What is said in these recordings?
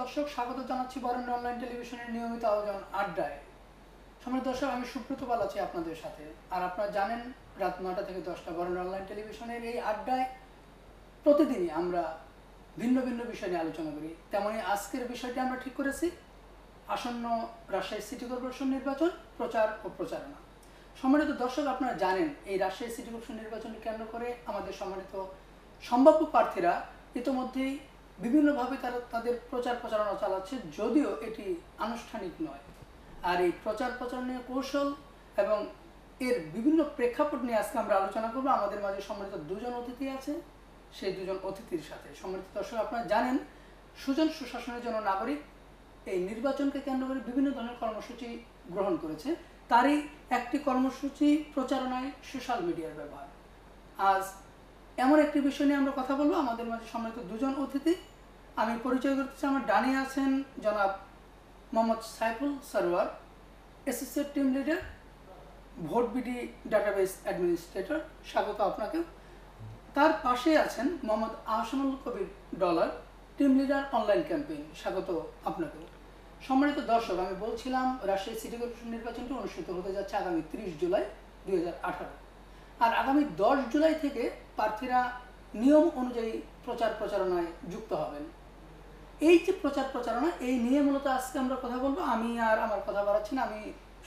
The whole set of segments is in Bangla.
দর্শক স্বাগত জানাচ্ছি বরেন্দ্র অনলাইন টেলিভিশনের নিয়মিত আয়োজন আড্ডায় সম্রাট দর্শক আমি সুব্রত পাল আছি আপনাদের সাথে আর আপনারা জানেন রাত নটা থেকে দশটা বরেন্দ্র অনলাইন টেলিভিশনের এই আড্ডায় প্রতিদিনই আমরা ভিন্ন ভিন্ন বিষয় নিয়ে আলোচনা করি তেমনই আজকের বিষয়টি আমরা ঠিক করেছি আসন্ন রাজশাহী সিটি কর্পোরেশন নির্বাচন প্রচার ও প্রচারণা সম্মানিত দর্শক আপনারা জানেন এই রাজশাহী সিটি কর্পোরেশন নির্বাচনকে কেন্দ্র করে আমাদের সম্মানিত সম্ভাব্য প্রার্থীরা ইতোমধ্যেই বিভিন্নভাবে তারা তাদের প্রচার প্রচারণা চালাচ্ছে যদিও এটি আনুষ্ঠানিক নয় আর এই প্রচার প্রচারণের কৌশল এবং এর বিভিন্ন প্রেক্ষাপট নিয়ে আজকে আমরা আলোচনা করবো আমাদের মাঝে সম্মানিত দুজন অতিথি আছে সেই দুজন অতিথির সাথে সম্মানিত দর্শক আপনারা জানেন সুজন সুশাসনের জন্য নাগরিক এই নির্বাচনকে কেন্দ্র করে বিভিন্ন ধরনের কর্মসূচি গ্রহণ করেছে তারই একটি কর্মসূচি প্রচারণায় সোশ্যাল মিডিয়ার ব্যবহার আজ এমন একটি বিষয় নিয়ে আমরা কথা বলবো আমাদের মাঝে সম্মানিত দুজন অতিথি আমি পরিচয় করতেছি আমার ডানে আছেন জনাব মোহাম্মদ সাইফুল সরওয়ার এসএসএর team leader vote BD database administrator স্বাগত আপনাকে তার পাশে আছেন মোহাম্মদ আহসানুল কবির ডলার টিম লিডার অনলাইন ক্যাম্পেইন স্বাগত আপনাকেও সম্মানিত দর্শক আমি বলছিলাম রাজশাহী সিটি কর্পোরেশন নির্বাচনটি অনুষ্ঠিত হতে যাচ্ছে আগামী তিরিশ জুলাই দুই আর আগামী দশ জুলাই থেকে প্রার্থীরা নিয়ম অনুযায়ী প্রচার প্রচারণায় যুক্ত হবেন এই যে প্রচার প্রচারণা এই নিয়ে মূলত আজকে আমরা কথা বলবো আমি আর আমার কথা বাড়াচ্ছি না আমি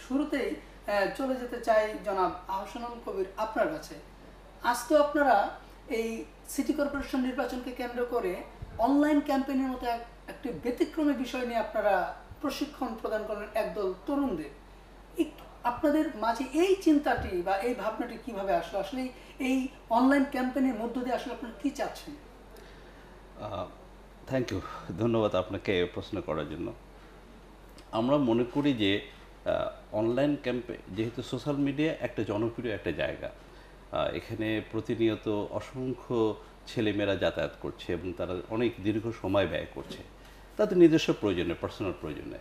শুরুতেই চলে যেতে চাই জনাব আহসানুল কবির আপনার কাছে আজ তো আপনারা এই সিটি কর্পোরেশন নির্বাচনকে কেন্দ্র করে অনলাইন ক্যাম্পেইনের মতো একটি ব্যতিক্রমী বিষয় নিয়ে আপনারা প্রশিক্ষণ প্রদান করেন একদল তরুণদের আপনাদের মাঝে এই চিন্তাটি বা এই ভাবনাটি কিভাবে আসলো আসলে এই অনলাইন ক্যাম্পেইনের মধ্য দিয়ে আসলে আপনারা কি চাচ্ছেন থ্যাংক ইউ ধন্যবাদ আপনাকে প্রশ্ন করার জন্য আমরা মনে করি যে অনলাইন ক্যাম্পে যেহেতু সোশ্যাল মিডিয়া একটা জনপ্রিয় একটা জায়গা এখানে প্রতিনিয়ত অসংখ্য ছেলেমেয়েরা যাতায়াত করছে এবং তারা অনেক দীর্ঘ সময় ব্যয় করছে তাদের নিজস্ব প্রয়োজনে পার্সোনাল প্রয়োজনে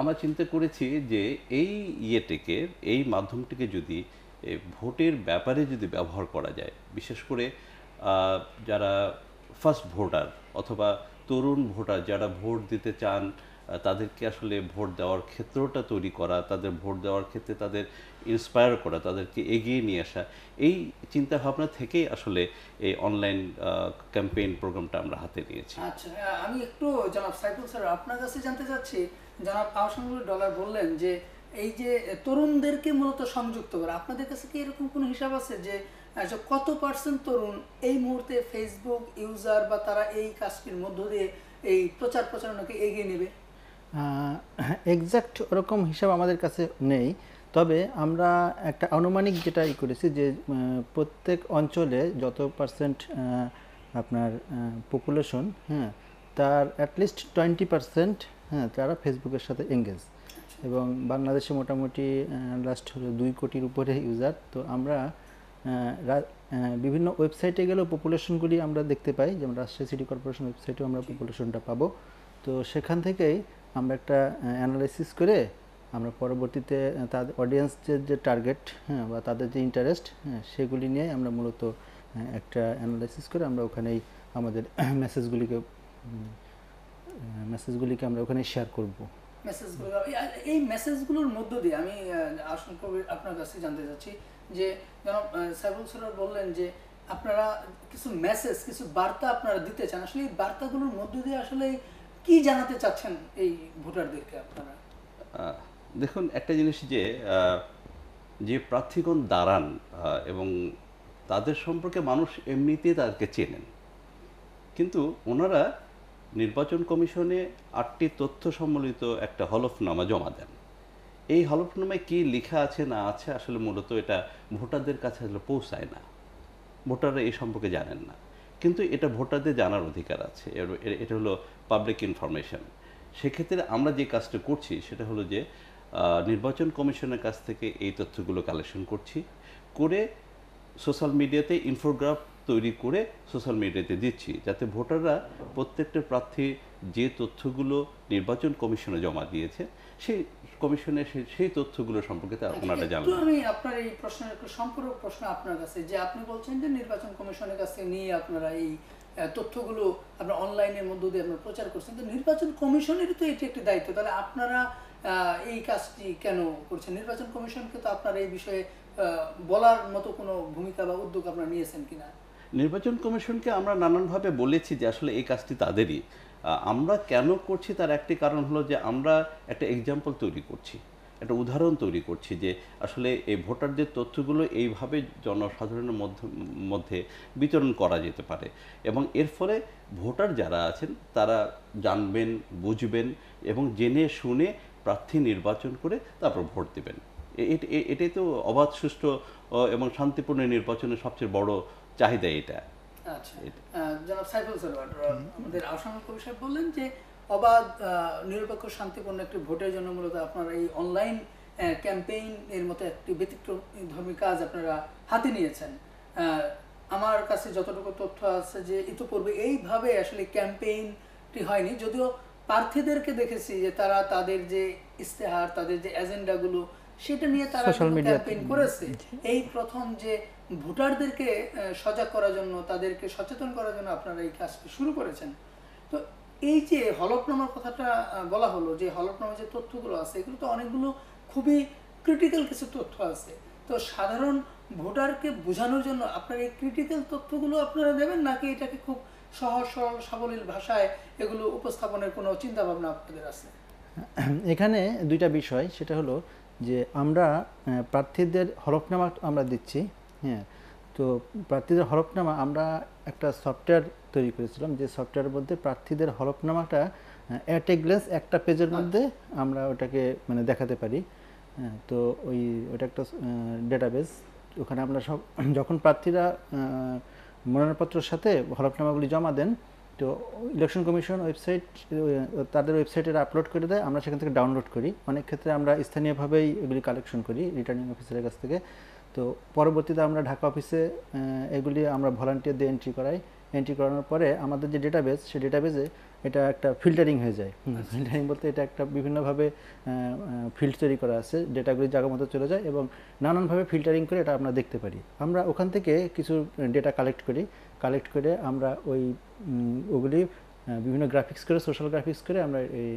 আমরা চিন্তা করেছি যে এই ইয়েটিকে এই মাধ্যমটিকে যদি ভোটের ব্যাপারে যদি ব্যবহার করা যায় বিশেষ করে যারা ফার্স্ট ভোটার অথবা তরুণ ভোটার যারা ভোট দিতে চান তাদেরকে আসলে ভোট দেওয়ার ক্ষেত্রটা তৈরি করা তাদের ভোট দেওয়ার ক্ষেত্রে তাদের ইন্সপায়ার করা তাদেরকে এগিয়ে নিয়ে আসা এই চিন্তাভাবনা থেকেই আসলে এই অনলাইন ক্যাম্পেইন প্রোগ্রামটা আমরা হাতে নিয়েছি আচ্ছা আমি একটু জনাব সাইফুল স্যার আপনার কাছে জানতে চাচ্ছি জনাব আহসানুল ডলার বললেন যে এই যে তরুণদেরকে মূলত সংযুক্ত করা আপনাদের কাছে কি এরকম কোনো হিসাব আছে যে আচ্ছা কত পার্সেন্ট তরুণ এই মুহূর্তে ফেসবুক ইউজার বা তারা এই কাজটির মধ্য দিয়ে এই প্রচার প্রচারণাকে এগিয়ে নেবে এক্স্যাক্ট ওরকম হিসাব আমাদের কাছে নেই তবে আমরা একটা আনুমানিক যেটা ই করেছি যে প্রত্যেক অঞ্চলে যত পার্সেন্ট আপনার পপুলেশন হ্যাঁ তার অ্যাটলিস্ট টোয়েন্টি পার্সেন্ট হ্যাঁ তারা ফেসবুকের সাথে এঙ্গেজ আচ্ছা। এবং বাংলাদেশে মোটামুটি লাস্ট হলো দুই কোটির উপরে ইউজার তো আমরা বিভিন্ন ওয়েবসাইটে গেলেও পপুলেশনগুলি আমরা দেখতে পাই যেমন রাজশাহী সিটি কর্পোরেশন ওয়েবসাইটেও আমরা পপুলেশনটা পাবো তো সেখান থেকেই আমরা একটা অ্যানালাইসিস করে আমরা পরবর্তীতে তাদের অডিয়েন্সের যে টার্গেট হ্যাঁ বা তাদের যে ইন্টারেস্ট হ্যাঁ, সেগুলি নিয়ে আমরা মূলত একটা অ্যানালাইসিস করে আমরা ওখানেই আমাদের মেসেজগুলিকে মেসেজগুলিকে আমরা ওখানে শেয়ার করব মেসেজগুলো এই মেসেজগুলোর মধ্য দিয়ে আমি আশঙ্কা আপনার কাছে জানতে চাচ্ছি যে যেন সাইফুল সরার বললেন যে আপনারা কিছু মেসেজ কিছু বার্তা আপনারা দিতে চান আসলে এই বার্তাগুলোর মধ্য দিয়ে আসলে কি জানাতে চাচ্ছেন এই ভোটারদেরকে আপনারা দেখুন একটা জিনিস যে যে প্রার্থীগণ দাঁড়ান এবং তাদের সম্পর্কে মানুষ এমনিতেই তাদেরকে চেনেন কিন্তু ওনারা নির্বাচন কমিশনে আটটি তথ্য সম্বলিত একটা হলফনামা জমা দেন এই হলফনামায় কী লেখা আছে না আছে আসলে মূলত এটা ভোটারদের কাছে আসলে পৌঁছায় না ভোটাররা এই সম্পর্কে জানেন না কিন্তু এটা ভোটারদের জানার অধিকার আছে এটা হলো পাবলিক ইনফরমেশন সেক্ষেত্রে আমরা যে কাজটা করছি সেটা হলো যে নির্বাচন কমিশনের কাছ থেকে এই তথ্যগুলো কালেকশন করছি করে সোশ্যাল মিডিয়াতে ইনফোগ্রাফ তৈরি করে সোশ্যাল মিডিয়াতে দিচ্ছি যাতে ভোটাররা প্রত্যেকটা প্রার্থী যে তথ্যগুলো নির্বাচন কমিশনে জমা দিয়েছে সেই কমিশনে সেই তথ্যগুলো সম্পর্কে আপনারা আচ্ছা, জানেন আমি আপনার এই প্রশ্নের একটু সম্পূর্ণ প্রশ্ন আপনার কাছে যে আপনি বলছেন যে নির্বাচন কমিশনের কাছে নিয়ে আপনারা এই তথ্যগুলো আপনার অনলাইনের মধ্য দিয়ে আপনারা প্রচার করছেন তো নির্বাচন কমিশনের তো এটি একটি দায়িত্ব তাহলে আপনারা এই কাজটি কেন করছেন নির্বাচন কমিশনকে তো আপনারা এই বিষয়ে বলার মতো কোনো ভূমিকা বা উদ্যোগ আপনারা নিয়েছেন কিনা নির্বাচন কমিশনকে আমরা নানানভাবে বলেছি যে আসলে এই কাজটি তাদেরই আমরা কেন করছি তার একটি কারণ হলো যে আমরা একটা এক্সাম্পল তৈরি করছি একটা উদাহরণ তৈরি করছি যে আসলে এই ভোটারদের তথ্যগুলো এইভাবে জনসাধারণের মধ্যে মধ্যে বিতরণ করা যেতে পারে এবং এর ফলে ভোটার যারা আছেন তারা জানবেন বুঝবেন এবং জেনে শুনে প্রার্থী নির্বাচন করে তারপর ভোট দেবেন এটাই তো অবাধ সুষ্ঠু এবং শান্তিপূর্ণ নির্বাচনের সবচেয়ে বড় চাহিদা এটা আচ্ছা। বললেন যে অবাধ নিরপেক্ষ শান্তিপূর্ণ একটি ভোটের জন্য মূলত আপনারা এই অনলাইন ক্যাম্পেইন এর মতো একটি ব্যতিক্রম ধর্মী কাজ আপনারা হাতে নিয়েছেন আমার কাছে যতটুকু তথ্য আছে যে ইতিপূর্বে এইভাবে আসলে ক্যাম্পেইনটি হয়নি যদিও প্রার্থীদেরকে দেখেছি যে তারা তাদের যে ইস্তেহার তাদের যে এজেন্ডাগুলো সেটা নিয়ে তারা ক্যাম্পেইন করেছে এই প্রথম যে ভোটারদেরকে সজাগ করার জন্য তাদেরকে সচেতন করার জন্য আপনারা এই কাজটি শুরু করেছেন তো এই যে হলফনামার কথাটা বলা হলো যে হলফনামার যে তথ্যগুলো আছে এগুলো তো অনেকগুলো খুবই ক্রিটিক্যাল কিছু তথ্য আছে তো সাধারণ ভোটারকে বোঝানোর জন্য আপনার এই ক্রিটিক্যাল তথ্যগুলো আপনারা দেবেন নাকি এটাকে খুব সহজ সরল সাবলীল ভাষায় এগুলো উপস্থাপনের কোনো চিন্তাভাবনা আপনাদের আছে এখানে দুইটা বিষয় সেটা হলো যে আমরা প্রার্থীদের হলফনামা আমরা দিচ্ছি হ্যাঁ তো প্রার্থীদের হলফনামা আমরা একটা সফটওয়্যার তৈরি করেছিলাম যে সফটওয়্যারের মধ্যে প্রার্থীদের হলফনামাটা অ্যাট এ গ্লেন্স একটা পেজের আচ্ছা। মধ্যে আমরা ওটাকে মানে দেখাতে পারি তো ওই ওটা একটা ডেটাবেস ওখানে আমরা সব যখন প্রার্থীরা মনোনয়নপত্রের সাথে হলফনামাগুলি জমা দেন তো ইলেকশন কমিশন ওয়েবসাইট তাদের ওয়েবসাইটে আপলোড করে দেয় আমরা সেখান থেকে ডাউনলোড করি অনেক ক্ষেত্রে আমরা স্থানীয়ভাবেই এগুলি কালেকশন করি রিটার্নিং অফিসারের কাছ থেকে তো পরবর্তীতে আমরা ঢাকা অফিসে এগুলি আমরা ভলান্টিয়ার দিয়ে এন্ট্রি করাই এন্ট্রি করানোর পরে আমাদের যে ডেটাবেস সেই ডেটাবেসে এটা একটা ফিল্টারিং হয়ে যায় ফিল্টারিং আচ্ছা। বলতে এটা একটা বিভিন্নভাবে ফিল্ড তৈরি করা আছে ডেটাগুলি জায়গা মতো চলে যায় এবং নানানভাবে ফিল্টারিং করে এটা আমরা দেখতে পারি আমরা ওখান থেকে কিছু ডেটা কালেক্ট করি কালেক্ট করে আমরা ওই ওগুলি বিভিন্ন গ্রাফিক্স করে সোশ্যাল গ্রাফিক্স করে আমরা এই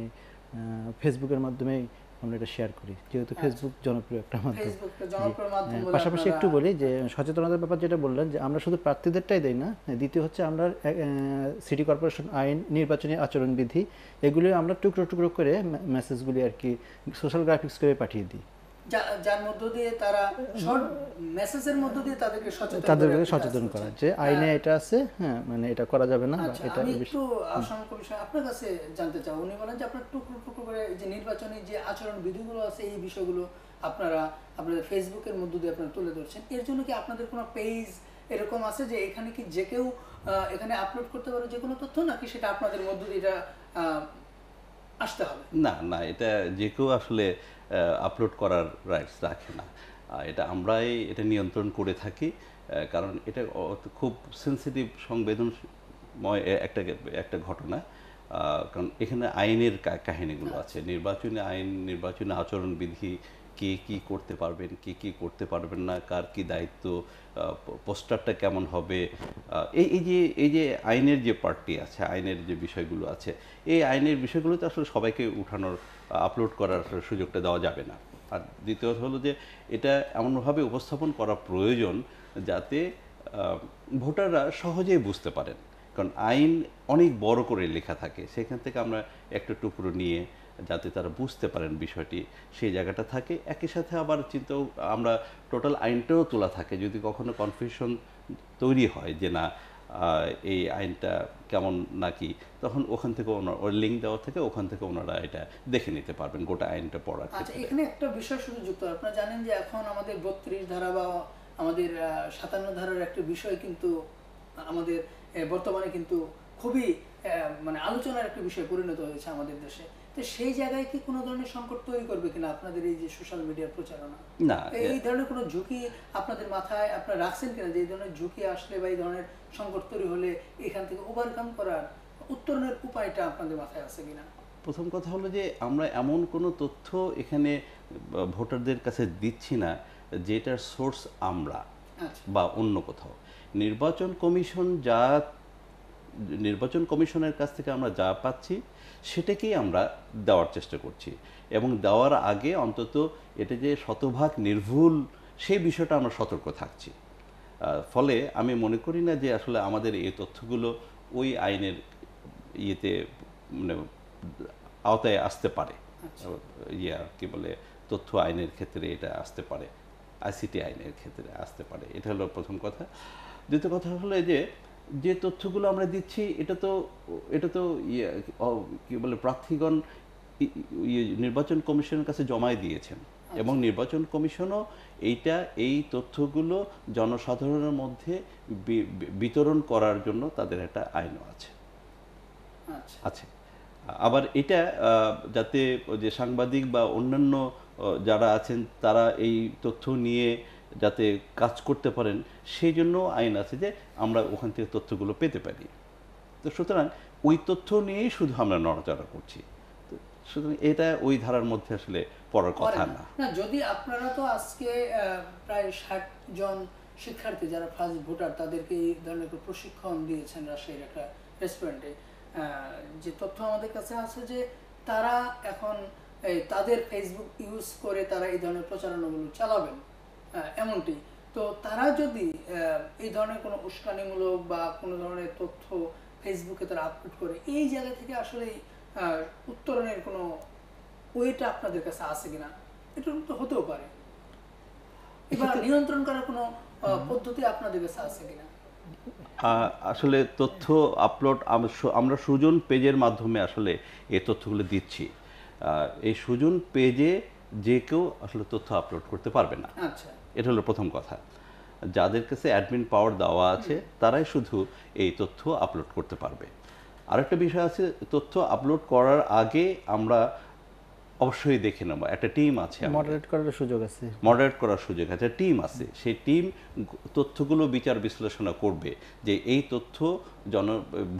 ফেসবুকের মাধ্যমে আমরা এটা শেয়ার করি যেহেতু ফেসবুক আচ্ছা। জনপ্রিয় একটা মাধ্যম হ্যাঁ, পাশাপাশি একটু বলি যে সচেতনতার ব্যাপার যেটা বললেন যে আমরা শুধু প্রার্থীদেরটাই দেই না হ্যাঁ, দ্বিতীয় হচ্ছে আমরা সিটি কর্পোরেশন আইন নির্বাচনী আচরণবিধি এগুলি আমরা টুকরো টুকরো করে মেসেজগুলি আর কি সোশ্যাল গ্রাফিক্স করে পাঠিয়ে দিই যার মধ্য দিয়ে তারা মেসেজের মধ্য দিয়ে তাদেরকে সচেতন তাদেরকে সচেতন করা যে আইনে হ্যাঁ। এটা আছে হ্যাঁ মানে এটা করা যাবে না আচ্ছা, এটা আমি একটু আসাম কমিশন আপনার কাছে জানতে চাও উনি বলেন যে আপনার টুকরো টুকরো করে যে নির্বাচনী যে আচরণ বিধিগুলো আছে এই বিষয়গুলো আপনারা আপনাদের ফেসবুকের মধ্য দিয়ে আপনারা তুলে ধরছেন এর জন্য কি আপনাদের কোনো পেজ এরকম আছে যে এখানে কি যে কেউ এখানে আপলোড করতে পারে যে কোনো তথ্য নাকি সেটা আপনাদের মধ্য দিয়ে এটা আসতে হবে না না এটা যে কেউ আসলে আপলোড করার রাইটস রাখে না এটা আমরাই এটা নিয়ন্ত্রণ করে থাকি কারণ এটা খুব সেন্সিটিভ সংবেদনময় একটা একটা ঘটনা কারণ এখানে আইনের কাহিনীগুলো আছে নির্বাচনী আইন নির্বাচনী আচরণবিধি কে কি করতে পারবেন কে কি করতে পারবেন না কার কি দায়িত্ব পোস্টারটা কেমন হবে এই এই যে এই যে আইনের যে পার্টটি আছে আইনের যে বিষয়গুলো আছে এই আইনের বিষয়গুলো তো আসলে সবাইকে উঠানোর আপলোড করার সুযোগটা দেওয়া যাবে না আর দ্বিতীয়ত হলো যে এটা এমনভাবে উপস্থাপন করা প্রয়োজন যাতে ভোটাররা সহজেই বুঝতে পারেন কারণ আইন অনেক বড় করে লেখা থাকে সেখান থেকে আমরা একটা টুকরো নিয়ে যাতে তারা বুঝতে পারেন বিষয়টি সেই জায়গাটা থাকে একই সাথে আবার চিন্তাও আমরা টোটাল আইনটাও তোলা থাকে যদি কখনো কনফিউশন তৈরি হয় যে না এই আইনটা কেমন নাকি তখন ওখান থেকে ওনার ওর লিঙ্ক দেওয়া থেকে ওখান থেকে ওনারা এটা দেখে নিতে পারবেন গোটা আইনটা পড়ার আচ্ছা এখানে একটা বিষয় শুধু যুক্ত আপনারা জানেন যে এখন আমাদের বত্রিশ ধারা বা আমাদের সাতান্ন ধারার একটা বিষয় কিন্তু আমাদের বর্তমানে কিন্তু খুবই মানে আলোচনার একটা বিষয় পরিণত হয়েছে আমাদের দেশে তো সেই জায়গায় কি কোনো ধরনের সংকট তৈরি করবে কিনা আপনাদের এই যে সোশ্যাল মিডিয়ার প্রচারণা না এই ধরনের কোনো ঝুঁকি আপনাদের মাথায় আপনারা রাখছেন কিনা যে এই ধরনের ঝুঁকি আসলে বা এই ধরনের সংকট তৈরি হলে এখান থেকে ওভারকাম করার উত্তরণের উপায়টা আপনাদের মাথায় আছে কিনা প্রথম কথা হলো যে আমরা এমন কোনো তথ্য এখানে ভোটারদের কাছে দিচ্ছি না যেটার সোর্স আমরা আচ্ছা। বা অন্য কোথাও নির্বাচন কমিশন যা নির্বাচন কমিশনের কাছ থেকে আমরা যা পাচ্ছি সেটাকেই আমরা দেওয়ার চেষ্টা করছি এবং দেওয়ার আগে অন্তত এটা যে শতভাগ নির্ভুল সেই বিষয়টা আমরা সতর্ক থাকছি ফলে আমি মনে করি না যে আসলে আমাদের এই তথ্যগুলো ওই আইনের ইয়েতে মানে আওতায় আসতে পারে আচ্ছা। ইয়া কি বলে তথ্য আইনের ক্ষেত্রে এটা আসতে পারে আইসিটি আইনের ক্ষেত্রে আসতে পারে এটা হলো প্রথম কথা দ্বিতীয় কথা হলো যে যে তথ্যগুলো আমরা দিচ্ছি এটা তো এটা তো ইয়ে, কি বলে প্রার্থীগণ ইয়ে, নির্বাচন কমিশনের কাছে জমায় দিয়েছেন আচ্ছা। এবং নির্বাচন কমিশনও এইটা এই তথ্যগুলো জনসাধারণের মধ্যে বিতরণ করার জন্য তাদের একটা আইনও আছে আচ্ছা। আছে আবার এটা যাতে যে সাংবাদিক বা অন্যান্য যারা আছেন তারা এই তথ্য নিয়ে যাতে কাজ করতে পারেন সেই জন্য আইন আছে যে আমরা ওখান থেকে তথ্যগুলো পেতে পারি তো সুতরাং ওই তথ্য নিয়েই শুধু আমরা নড়াচড়া করছি সুতরাং এটা ওই ধারার মধ্যে আসলে পড়ার কথা না না যদি আপনারা তো আজকে প্রায় ষাট জন শিক্ষার্থী যারা ফার্স্ট ভোটার তাদেরকে এই ধরনের প্রশিক্ষণ দিয়েছেন রাজশাহীর একটা রেস্টুরেন্টে যে তথ্য আমাদের কাছে আছে যে তারা এখন তাদের ফেসবুক ইউজ করে তারা এই ধরনের প্রচারণাগুলো চালাবেন এমনটি তো তারা যদি এই ধরনের কোনো উস্কানিমূলক বা কোনো ধরনের তথ্য ফেসবুকে তারা আপলোড করে এই জায়গা থেকে আসলে উত্তরণের কোনো ওয়েটা আপনাদের কাছে আছে কিনা এটা তো হতেও পারে এবার নিয়ন্ত্রণ করার কোনো পদ্ধতি আপনাদের কাছে আছে কিনা আসলে তথ্য আপলোড আমরা সুজন পেজের মাধ্যমে আসলে এই তথ্যগুলো দিচ্ছি এই সুজন পেজে যে কেউ আসলে তথ্য আপলোড করতে পারবে না আচ্ছা এটা হলো প্রথম কথা যাদের কাছে অ্যাডমিন পাওয়ার দেওয়া আছে তারাই শুধু এই তথ্য আপলোড করতে পারবে আরেকটা বিষয় আছে তথ্য আপলোড করার আগে আমরা অবশ্যই দেখে নেবো একটা টিম আছে মডারেট করার সুযোগ আছে মডারেট করার সুযোগ আছে টিম আছে সেই টিম তথ্যগুলো বিচার বিশ্লেষণা করবে যে এই তথ্য জন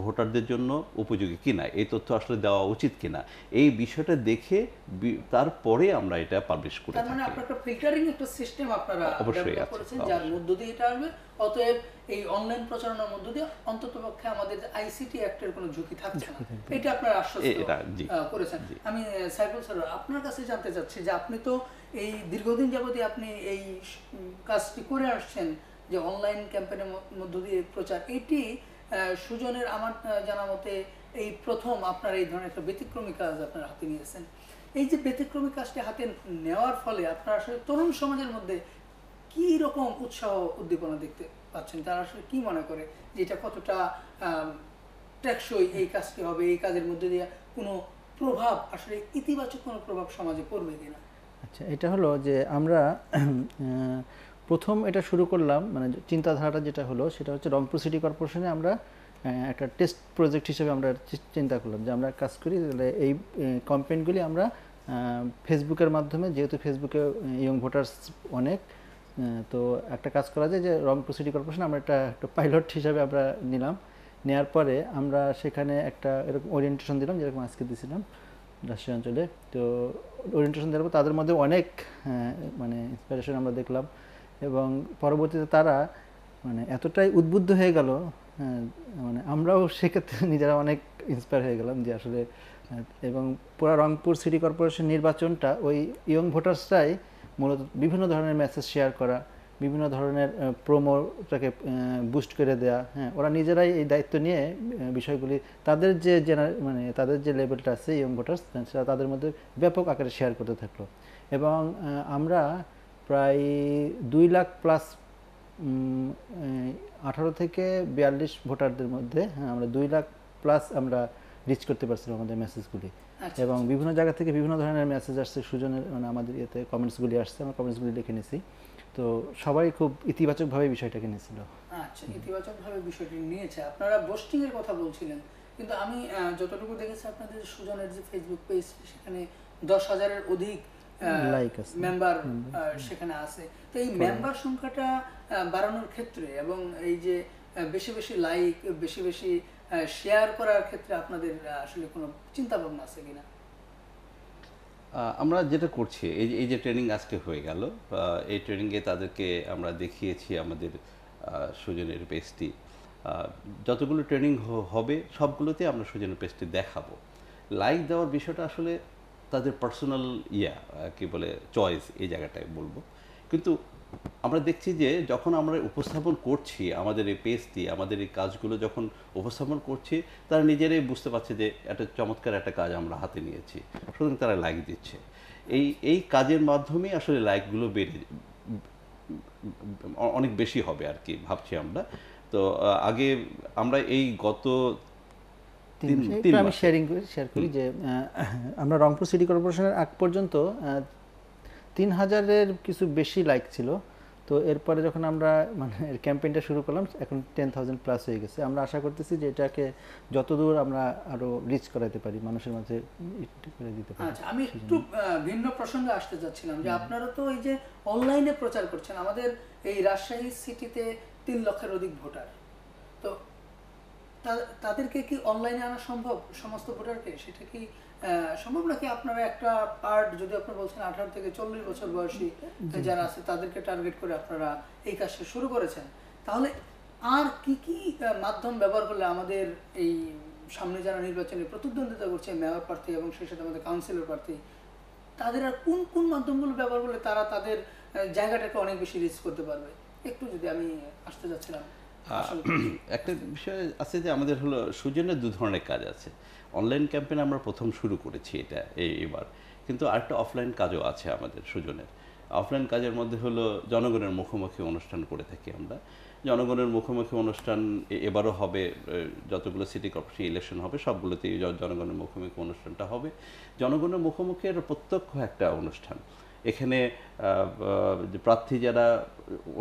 ভোটারদের জন্য উপযোগী কিনা এই তথ্য আসলে দেওয়া উচিত কিনা এই বিষয়টা দেখে তারপরে আমরা এটা পাবলিশ করে মানে থাকি অবশ্যই আছে অতএব এই অনলাইন প্রচারণার মধ্য দিয়ে অন্তত পক্ষে আমাদের আইসিটি অ্যাক্টের কোনো ঝুঁকি থাকছে না এটা আপনার আশ্বস্ত করেছেন আমি সাইফুল স্যার আপনার কাছে জানতে চাচ্ছি যে আপনি তো এই দীর্ঘদিন যাবতীয় আপনি এই কাজটি করে আসছেন যে অনলাইন ক্যাম্পেনের মধ্য দিয়ে প্রচার এটি সুজনের আমার জানা মতে এই প্রথম আপনার এই ধরনের একটা ব্যতিক্রমী কাজ আপনার হাতে নিয়েছেন এই যে ব্যতিক্রমী কাজটি হাতে নেওয়ার ফলে আপনার আসলে তরুণ সমাজের মধ্যে কি রকম উৎসাহ উদ্দীপনা দেখতে পাচ্ছেন তারা আসলে কি মনে করে যে এটা কতটা টেকসই এই কাজটি হবে এই কাজের মধ্যে দিয়ে কোনো প্রভাব আসলে ইতিবাচক কোনো প্রভাব সমাজে পড়বে কিনা আচ্ছা এটা হলো যে আমরা প্রথম এটা শুরু করলাম মানে চিন্তাধারাটা যেটা হলো সেটা হচ্ছে রংপুর সিটি কর্পোরেশনে আমরা একটা টেস্ট প্রজেক্ট হিসেবে আমরা চিন্তা করলাম যে আমরা কাজ করি তাহলে এই কমপ্লেনগুলি আমরা ফেসবুকের মাধ্যমে যেহেতু ফেসবুকে ইয়ং ভোটার্স অনেক তো একটা কাজ করা যায় যে রংপুর সিটি কর্পোরেশন আমরা একটা একটা পাইলট হিসাবে আমরা নিলাম নেওয়ার পরে আমরা সেখানে একটা এরকম ওরিয়েন্টেশন দিলাম যেরকম আজকে দিয়েছিলাম রাজশাহী অঞ্চলে তো ওরিয়েন্টেশন দেওয়ার পর তাদের মধ্যে অনেক মানে ইন্সপিরেশন আমরা দেখলাম এবং পরবর্তীতে তারা মানে এতটাই উদ্বুদ্ধ হয়ে গেল মানে আমরাও সেক্ষেত্রে নিজেরা অনেক ইন্সপায়ার হয়ে গেলাম যে আসলে এবং পুরা রংপুর সিটি কর্পোরেশন নির্বাচনটা ওই ইয়ং ভোটার্সটাই মূলত বিভিন্ন ধরনের মেসেজ শেয়ার করা বিভিন্ন ধরনের প্রোমোটাকে বুস্ট করে দেয়া হ্যাঁ ওরা নিজেরাই এই দায়িত্ব নিয়ে বিষয়গুলি তাদের যে জেনার মানে তাদের যে লেভেলটা আছে ইয়ং হ্যাঁ, ভোটার্স সেটা তাদের মধ্যে ব্যাপক আকারে শেয়ার করতে থাকলো এবং আমরা প্রায় দুই লাখ প্লাস আঠারো থেকে বিয়াল্লিশ ভোটারদের মধ্যে হ্যাঁ আমরা দুই লাখ প্লাস আমরা রিচ করতে পারছিলাম আমাদের মেসেজগুলি আচ্ছা, এবং আচ্ছা। বিভিন্ন জায়গা থেকে বিভিন্ন ধরনের মেসেজ আসছে সুজনের মানে আমাদের ইয়েতে কমেন্টসগুলি আসছে আমরা কমেন্টসগুলি লিখে নিয়েছি তো সবাই খুব ইতিবাচকভাবে বিষয়টাকে নিয়েছিল আচ্ছা ইতিবাচকভাবে বিষয়টি নিয়েছে আপনারা এর কথা বলছিলেন কিন্তু আমি যতটুকু দেখেছি আপনাদের সুজনের যে ফেসবুক পেজ সেখানে দশ হাজারের অধিক লাইক আছে মেম্বার সেখানে আছে তো এই মেম্বার সংখ্যাটা বাড়ানোর ক্ষেত্রে এবং এই যে বেশি বেশি লাইক বেশি বেশি শেয়ার হ্যাঁ, করার ক্ষেত্রে আপনাদের আসলে কোনো চিন্তা ভাবনা আছে কিনা আমরা যেটা করছি এই এই যে ট্রেনিং আজকে হয়ে গেল এই ট্রেনিংয়ে তাদেরকে আমরা দেখিয়েছি আমাদের সুজনের পেজটি যতগুলো ট্রেনিং হবে সবগুলোতে আমরা সুজনের পেস্টটি দেখাবো লাইক দেওয়ার বিষয়টা আসলে তাদের পার্সোনাল ইয়া কি বলে চয়েস এই জায়গাটায় বলবো কিন্তু আমরা দেখছি যে যখন আমরা উপস্থাপন করছি আমাদের এই পেজ দিয়ে আমাদের এই কাজগুলো যখন উপস্থাপন করছি তারা নিজেরাই বুঝতে পারছে যে একটা চমৎকার একটা কাজ আমরা হাতে নিয়েছি সুতরাং তারা লাইক দিচ্ছে এই এই কাজের মাধ্যমেই আসলে লাইকগুলো বেড়ে অনেক বেশি হবে আর কি ভাবছি আমরা তো আগে আমরা এই গত আমি শেয়ারিং করি শেয়ার করি যে আমরা রংপুর সিটি কর্পোরেশনের আগ পর্যন্ত তিন হাজারের কিছু বেশি লাইক ছিল তো এরপরে যখন আমরা মানে ক্যাম্পেইনটা শুরু করলাম এখন টেন থাউজেন্ড প্লাস হয়ে গেছে আমরা আশা করতেছি যে এটাকে যতদূর আমরা আরও রিচ করাতে পারি মানুষের মাঝে দিতে পারি আচ্ছা, আমি একটু ভিন্ন প্রসঙ্গে আসতে যাচ্ছিলাম যে আপনারা তো এই যে অনলাইনে প্রচার করছেন আমাদের এই রাজশাহী সিটিতে তিন লক্ষের অধিক ভোটার তো তাদেরকে কি অনলাইনে আনা সম্ভব সমস্ত ভোটারকে সেটা কি সম্ভব নাকি আপনারা একটা পার্ট যদি আপনারা বলছেন আঠারো থেকে চল্লিশ বছর বয়সী যারা আছে তাদেরকে টার্গেট করে আপনারা এই কাজটা শুরু করেছেন তাহলে আর কি কি মাধ্যম ব্যবহার করলে আমাদের এই সামনে যারা নির্বাচনে প্রতিদ্বন্দ্বিতা করছে মেয়র প্রার্থী এবং সেই সাথে আমাদের কাউন্সিলর প্রার্থী তাদের আর কোন কোন মাধ্যমগুলো ব্যবহার করলে তারা তাদের জায়গাটাকে অনেক বেশি রিস্ক করতে পারবে একটু যদি আমি আসতে যাচ্ছিলাম একটা বিষয় আছে যে আমাদের হলো সুজনের দু ধরনের কাজ আছে অনলাইন ক্যাম্পেন আমরা প্রথম শুরু করেছি এটা এই এবার কিন্তু আরেকটা অফলাইন কাজও আছে আমাদের সুজনের অফলাইন কাজের মধ্যে হলো জনগণের মুখোমুখি অনুষ্ঠান করে থাকি আমরা জনগণের মুখোমুখি অনুষ্ঠান এবারও হবে যতগুলো সিটি কর্পোরেশন ইলেকশন হবে সবগুলোতেই জনগণের মুখোমুখি অনুষ্ঠানটা হবে জনগণের মুখোমুখি একটা প্রত্যক্ষ একটা অনুষ্ঠান এখানে প্রার্থী যারা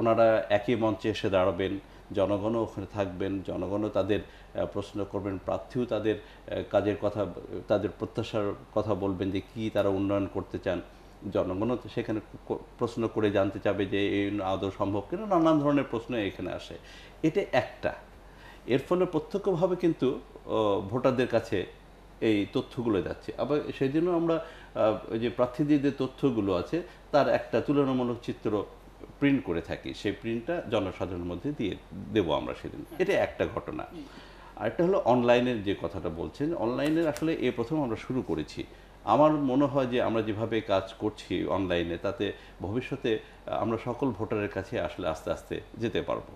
ওনারা একই মঞ্চে এসে দাঁড়াবেন জনগণও ওখানে থাকবেন জনগণও তাদের প্রশ্ন করবেন প্রার্থীও তাদের কাজের কথা তাদের প্রত্যাশার কথা বলবেন যে কি তারা উন্নয়ন করতে চান জনগণও সেখানে প্রশ্ন করে জানতে চাবে যে এই আদৌ সম্ভব কিনা নানান ধরনের প্রশ্ন এখানে আসে এটা একটা এর ফলে প্রত্যক্ষভাবে কিন্তু ভোটারদের কাছে এই তথ্যগুলো যাচ্ছে আবার সেই জন্য আমরা যে প্রার্থীদের যে তথ্যগুলো আছে তার একটা তুলনামূলক চিত্র প্রিন্ট করে থাকি সেই প্রিন্টটা জনসাধারণের মধ্যে দিয়ে দেবো আমরা সেদিন এটা একটা ঘটনা আরেকটা হলো অনলাইনের যে কথাটা বলছেন অনলাইনের আসলে এ প্রথম আমরা শুরু করেছি আমার মনে হয় যে আমরা যেভাবে কাজ করছি অনলাইনে তাতে ভবিষ্যতে আমরা সকল ভোটারের কাছে আসলে আস্তে আস্তে যেতে পারবো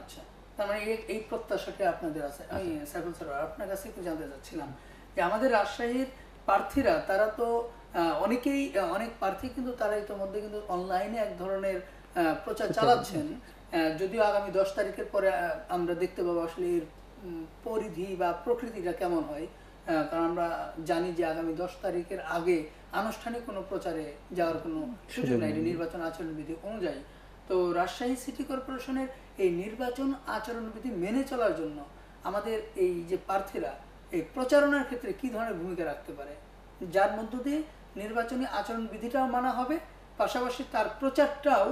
আচ্ছা তার মানে এই প্রত্যাশাটা আপনাদের আছে আমি আচ্ছা। সাইফুল স্যার আপনার কাছে একটু জানতে চাচ্ছিলাম যে আমাদের রাজশাহীর প্রার্থীরা তারা তো অনেকেই অনেক প্রার্থী কিন্তু তারা ইতোমধ্যে কিন্তু অনলাইনে এক ধরনের প্রচার চালাচ্ছেন যদিও আগামী দশ তারিখের পরে আমরা দেখতে পাবো আসলে এর পরিধি বা প্রকৃতিটা কেমন হয় কারণ আমরা জানি যে আগামী দশ তারিখের আগে আনুষ্ঠানিক কোনো প্রচারে যাওয়ার কোনো সুযোগ নাই নির্বাচন আচরণবিধি অনুযায়ী তো রাজশাহী সিটি কর্পোরেশনের এই নির্বাচন আচরণবিধি মেনে চলার জন্য আমাদের এই যে প্রার্থীরা এই প্রচারণার ক্ষেত্রে কি ধরনের ভূমিকা রাখতে পারে যার মধ্য দিয়ে নির্বাচনী আচরণবিধিটাও মানা হবে পাশাপাশি তার প্রচারটাও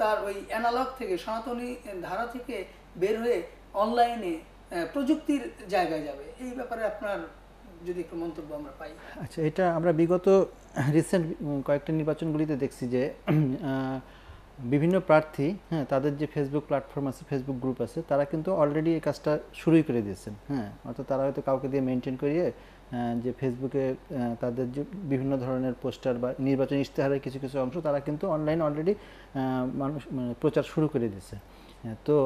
তার ওই অ্যানালগ থেকে সনাতনী ধারা থেকে বের হয়ে অনলাইনে প্রযুক্তির জায়গায় যাবে এই ব্যাপারে আপনার যদি একটু মন্তব্য আমরা পাই আচ্ছা এটা আমরা বিগত রিসেন্ট কয়েকটা নির্বাচনগুলিতে দেখছি যে বিভিন্ন প্রার্থী হ্যাঁ তাদের যে ফেসবুক প্ল্যাটফর্ম আছে ফেসবুক গ্রুপ আছে তারা কিন্তু অলরেডি এই কাজটা শুরুই করে দিয়েছেন হ্যাঁ অর্থাৎ তারা হয়তো কাউকে দিয়ে মেনটেন করিয়ে যে ফেসবুকে তাদের যে বিভিন্ন ধরনের পোস্টার বা নির্বাচন ইশতেহারের কিছু কিছু অংশ তারা কিন্তু অনলাইন অলরেডি মানুষ মানে প্রচার শুরু করে দিয়েছে তো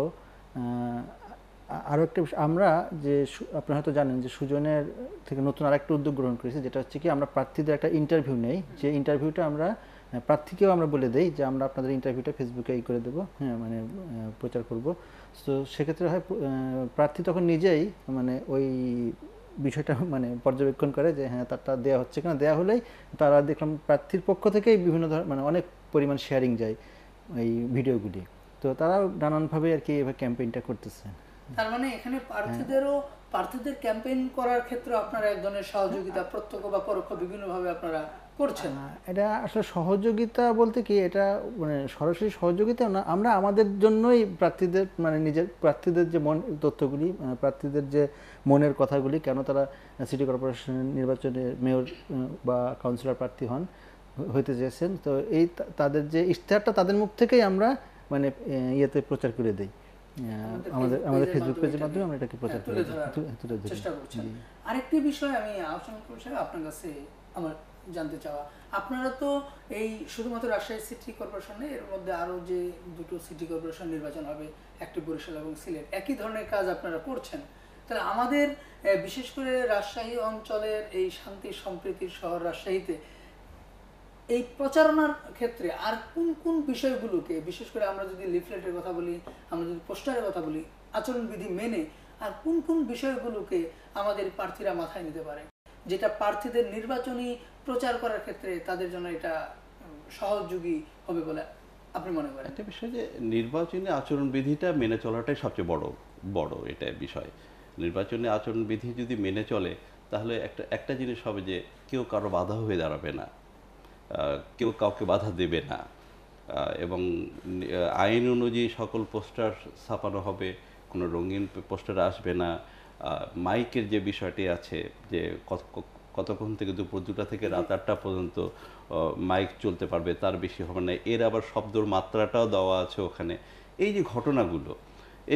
আরও একটা আমরা যে আপনারা হয়তো জানেন যে সুজনের থেকে নতুন আরেকটা উদ্যোগ গ্রহণ করেছি যেটা হচ্ছে কি আমরা প্রার্থীদের একটা ইন্টারভিউ নেই যে ইন্টারভিউটা আমরা প্রার্থীকেও আমরা বলে দেই যে আমরা আপনাদের ইন্টারভিউটা ফেসবুকে এই করে দেবো হ্যাঁ মানে প্রচার করব তো সেক্ষেত্রে হয় প্রার্থী তখন নিজেই মানে ওই বিষয়টা মানে পর্যবেক্ষণ করে যে হ্যাঁ তারটা দেওয়া হচ্ছে কিনা দেওয়া হলেই তারা দেখলাম প্রার্থীর পক্ষ থেকেই বিভিন্ন ধরনের মানে অনেক পরিমাণ শেয়ারিং যায় এই ভিডিওগুলি তো তারা নানানভাবে আর কি এভাবে ক্যাম্পেইনটা করতেছে তার মানে এখানে প্রার্থীদেরও প্রার্থীদের ক্যাম্পেইন করার ক্ষেত্রে আপনারা এক ধরনের সহযোগিতা প্রত্যক্ষ বা পরোক্ষ বিভিন্নভাবে আপনারা করছেন এটা আসলে সহযোগিতা বলতে কি এটা মানে সরাসরি সহযোগিতা না আমরা আমাদের জন্যই প্রার্থীদের মানে নিজের প্রার্থীদের যে মন তথ্যগুলি প্রার্থীদের যে মনের কথাগুলি কেন তারা সিটি কর্পোরেশন নির্বাচনে মেয়র বা কাউন্সিলর প্রার্থী হন হইতে চেয়েছেন তো এই তাদের যে ইশতেহারটা তাদের মুখ থেকেই আমরা মানে ইয়েতে প্রচার করে দিই আমাদের আমাদের ফেসবুক পেজের মাধ্যমে আমরা এটাকে প্রচার চেষ্টা করছি আরেকটি বিষয় আমি আপনার কাছে আমার জানতে চাওয়া আপনারা তো এই শুধুমাত্র রাজশাহী সিটি কর্পোরেশনে এর মধ্যে আরও যে দুটো সিটি কর্পোরেশন নির্বাচন হবে একটি বরিশাল এবং সিলেট একই ধরনের কাজ আপনারা করছেন তাহলে আমাদের বিশেষ করে রাজশাহী অঞ্চলের এই শান্তি সম্প্রীতির শহর রাজশাহীতে এই প্রচারণার ক্ষেত্রে আর কোন কোন বিষয়গুলোকে বিশেষ করে আমরা যদি লিফলেটের কথা বলি আমরা যদি পোস্টারের কথা বলি আচরণবিধি মেনে আর কোন কোন বিষয়গুলোকে আমাদের প্রার্থীরা মাথায় নিতে পারে যেটা প্রার্থীদের নির্বাচনী প্রচার করার ক্ষেত্রে তাদের জন্য এটা সহযোগী হবে বলে আপনি মনে করেন একটা বিষয় যে নির্বাচনী আচরণবিধিটা মেনে চলাটাই সবচেয়ে বড় বড় এটা বিষয় নির্বাচনী আচরণবিধি যদি মেনে চলে তাহলে একটা একটা জিনিস হবে যে কেউ কারো বাধা হয়ে দাঁড়াবে না কেউ কাউকে বাধা দেবে না এবং আইন অনুযায়ী সকল পোস্টার ছাপানো হবে কোনো রঙিন পোস্টার আসবে না মাইকের যে বিষয়টি আছে যে কতক্ষণ থেকে দুপুর দুটা থেকে রাত আটটা পর্যন্ত মাইক চলতে পারবে তার বেশি হবে না এর আবার শব্দর মাত্রাটাও দেওয়া আছে ওখানে এই যে ঘটনাগুলো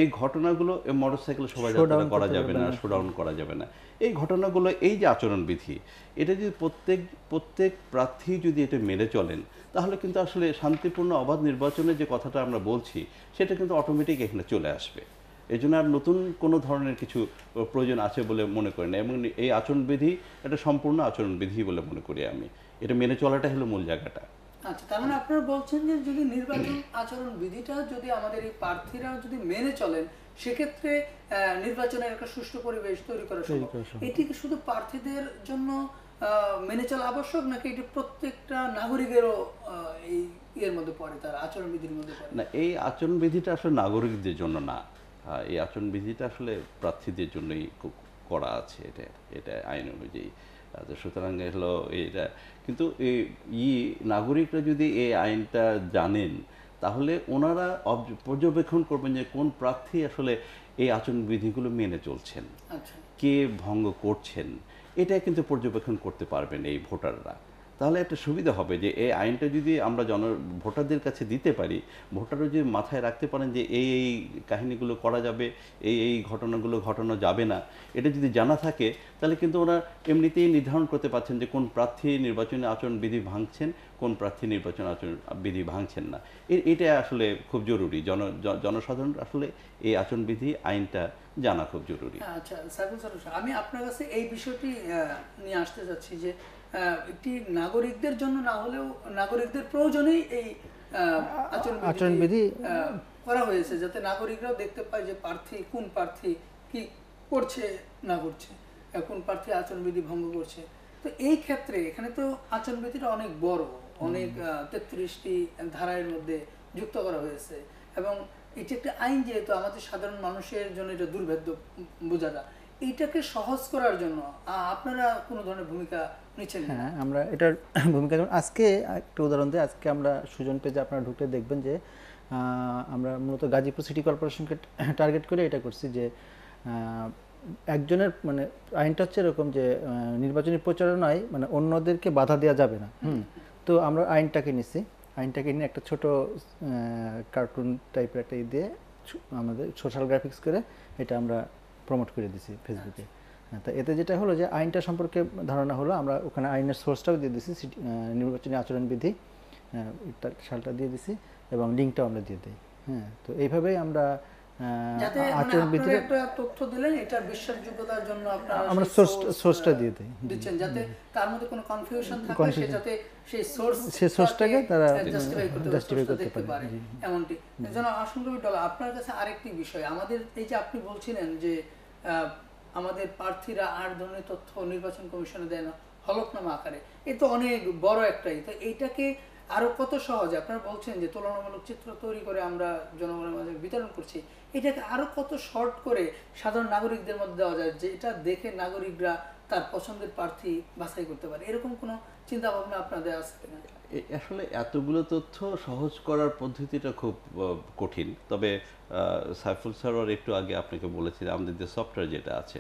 এই ঘটনাগুলো সবাই শোভাযাত্রা করা যাবে না শোডাউন করা যাবে না এই ঘটনাগুলো এই যে আচরণবিধি এটা যদি প্রত্যেক প্রত্যেক প্রার্থী যদি এটা মেনে চলেন তাহলে কিন্তু আসলে শান্তিপূর্ণ অবাধ নির্বাচনের যে কথাটা আমরা বলছি সেটা কিন্তু অটোমেটিক এখানে চলে আসবে এই জন্য আর নতুন কোনো ধরনের কিছু প্রয়োজন আছে বলে মনে করি না এবং এই আচরণবিধি এটা সম্পূর্ণ আচরণবিধি বলে মনে করি আমি এটা মেনে চলাটা হলো মূল জায়গাটা আচ্ছা তার মানে আপনারা বলছেন যে যদি নির্বাচন আচরণ বিধিটা যদি আমাদের এই প্রার্থীরা যদি মেনে চলেন সেক্ষেত্রে নির্বাচনের একটা সুষ্ঠু পরিবেশ তৈরি করা সম্ভব এটি কি শুধু প্রার্থীদের জন্য মেনে চলা আবশ্যক নাকি এটি প্রত্যেকটা নাগরিকেরও এই মধ্যে পড়ে তার মধ্যে না এই আসলে নাগরিকদের জন্য না এই আচরণ বিধিটা আসলে প্রার্থীদের জন্যই করা আছে এটা এটা আইন অনুযায়ী আচ্ছা, সুতরাং হলো এটা কিন্তু ই নাগরিকরা যদি এই আইনটা জানেন তাহলে ওনারা পর্যবেক্ষণ করবেন যে কোন প্রার্থী আসলে এই আচরণবিধিগুলো মেনে চলছেন আচ্ছা। কে ভঙ্গ করছেন এটা কিন্তু পর্যবেক্ষণ করতে পারবেন এই ভোটাররা তাহলে একটা সুবিধা হবে যে এই আইনটা যদি আমরা জন ভোটারদের কাছে দিতে পারি ভোটারও যদি মাথায় রাখতে পারেন যে এই এই কাহিনিগুলো করা যাবে এই এই ঘটনাগুলো ঘটানো যাবে না এটা যদি জানা থাকে তাহলে কিন্তু ওরা এমনিতেই নির্ধারণ করতে পারছেন যে কোন প্রার্থী নির্বাচনী আচরণবিধি ভাঙছেন কোন প্রার্থী নির্বাচন আচরণ বিধি ভাঙছেন না এটা আসলে খুব জরুরি জন জনসাধারণ আসলে এই আচরণবিধি আইনটা জানা খুব জরুরি আচ্ছা আমি আপনার কাছে এই বিষয়টি নিয়ে আসতে চাচ্ছি যে একটি নাগরিকদের জন্য না হলেও নাগরিকদের প্রয়োজনেই এই আচরণবিধি করা হয়েছে যাতে নাগরিকরাও দেখতে পায় যে প্রার্থী কোন প্রার্থী কি করছে না করছে কোন প্রার্থী আচরণবিধি ভঙ্গ করছে তো এই ক্ষেত্রে এখানে তো আচরণবিধিটা অনেক বড় অনেক তেত্রিশটি ধারার মধ্যে যুক্ত করা হয়েছে এবং এটি একটা আইন যেহেতু আমাদের সাধারণ মানুষের জন্য এটা দুর্ভেদ্য বোঝাটা এইটাকে সহজ করার জন্য আপনারা কোনো ধরনের ভূমিকা হ্যাঁ আমরা এটার ভূমিকা যেমন আজকে একটা উদাহরণ দিই আজকে আমরা সুজন পেজে আপনারা ঢুকলে দেখবেন যে আমরা মূলত গাজীপুর সিটি কর্পোরেশনকে টার্গেট করে এটা করছি যে একজনের মানে আইনটা হচ্ছে এরকম যে নির্বাচনী প্রচারণায় মানে অন্যদেরকে বাধা দেওয়া যাবে না তো আমরা আইনটাকে নিছি আইনটাকে নিয়ে একটা ছোট কার্টুন টাইপের একটা দিয়ে আমাদের সোশ্যাল গ্রাফিক্স করে এটা আমরা প্রমোট করে দিছি ফেসবুকে হ্যাঁ, তা এতে যেটা হলো যে আইনটা সম্পর্কে ধারণা হলো আমরা ওখানে আইনের সোর্সটাও দিয়ে দিছি নির্বাচনী আচরণবিধি হ্যাঁ, সালটা দিয়ে দিছি এবং লিঙ্কটাও আমরা দিয়ে দিই হ্যাঁ তো এইভাবেই আমরা আপনার কাছে আরেকটি বিষয় আমাদের এই যে আপনি বলছিলেন যে আমাদের প্রার্থীরা আর ধরনের তথ্য নির্বাচন কমিশনে দেয় না হলফনামা আকারে এ তো অনেক বড় একটাই তো এইটাকে আরও কত সহজ আপনারা বলছেন যে তুলনামূলক চিত্র তৈরি করে আমরা জনগণের মাঝে বিতরণ করছি এটাকে আরও কত শর্ট করে সাধারণ নাগরিকদের মধ্যে দেওয়া যায় যেটা দেখে নাগরিকরা তার পছন্দের প্রার্থী বাছাই করতে পারে এরকম কোনো চিন্তা ভাবনা আপনাদের আসতে না আসলে এতগুলো তথ্য সহজ করার পদ্ধতিটা খুব কঠিন তবে সাইফুল সারোয়ার একটু আগে আপনাকে বলেছিলেন আমাদের যে সফটওয়্যার যেটা আছে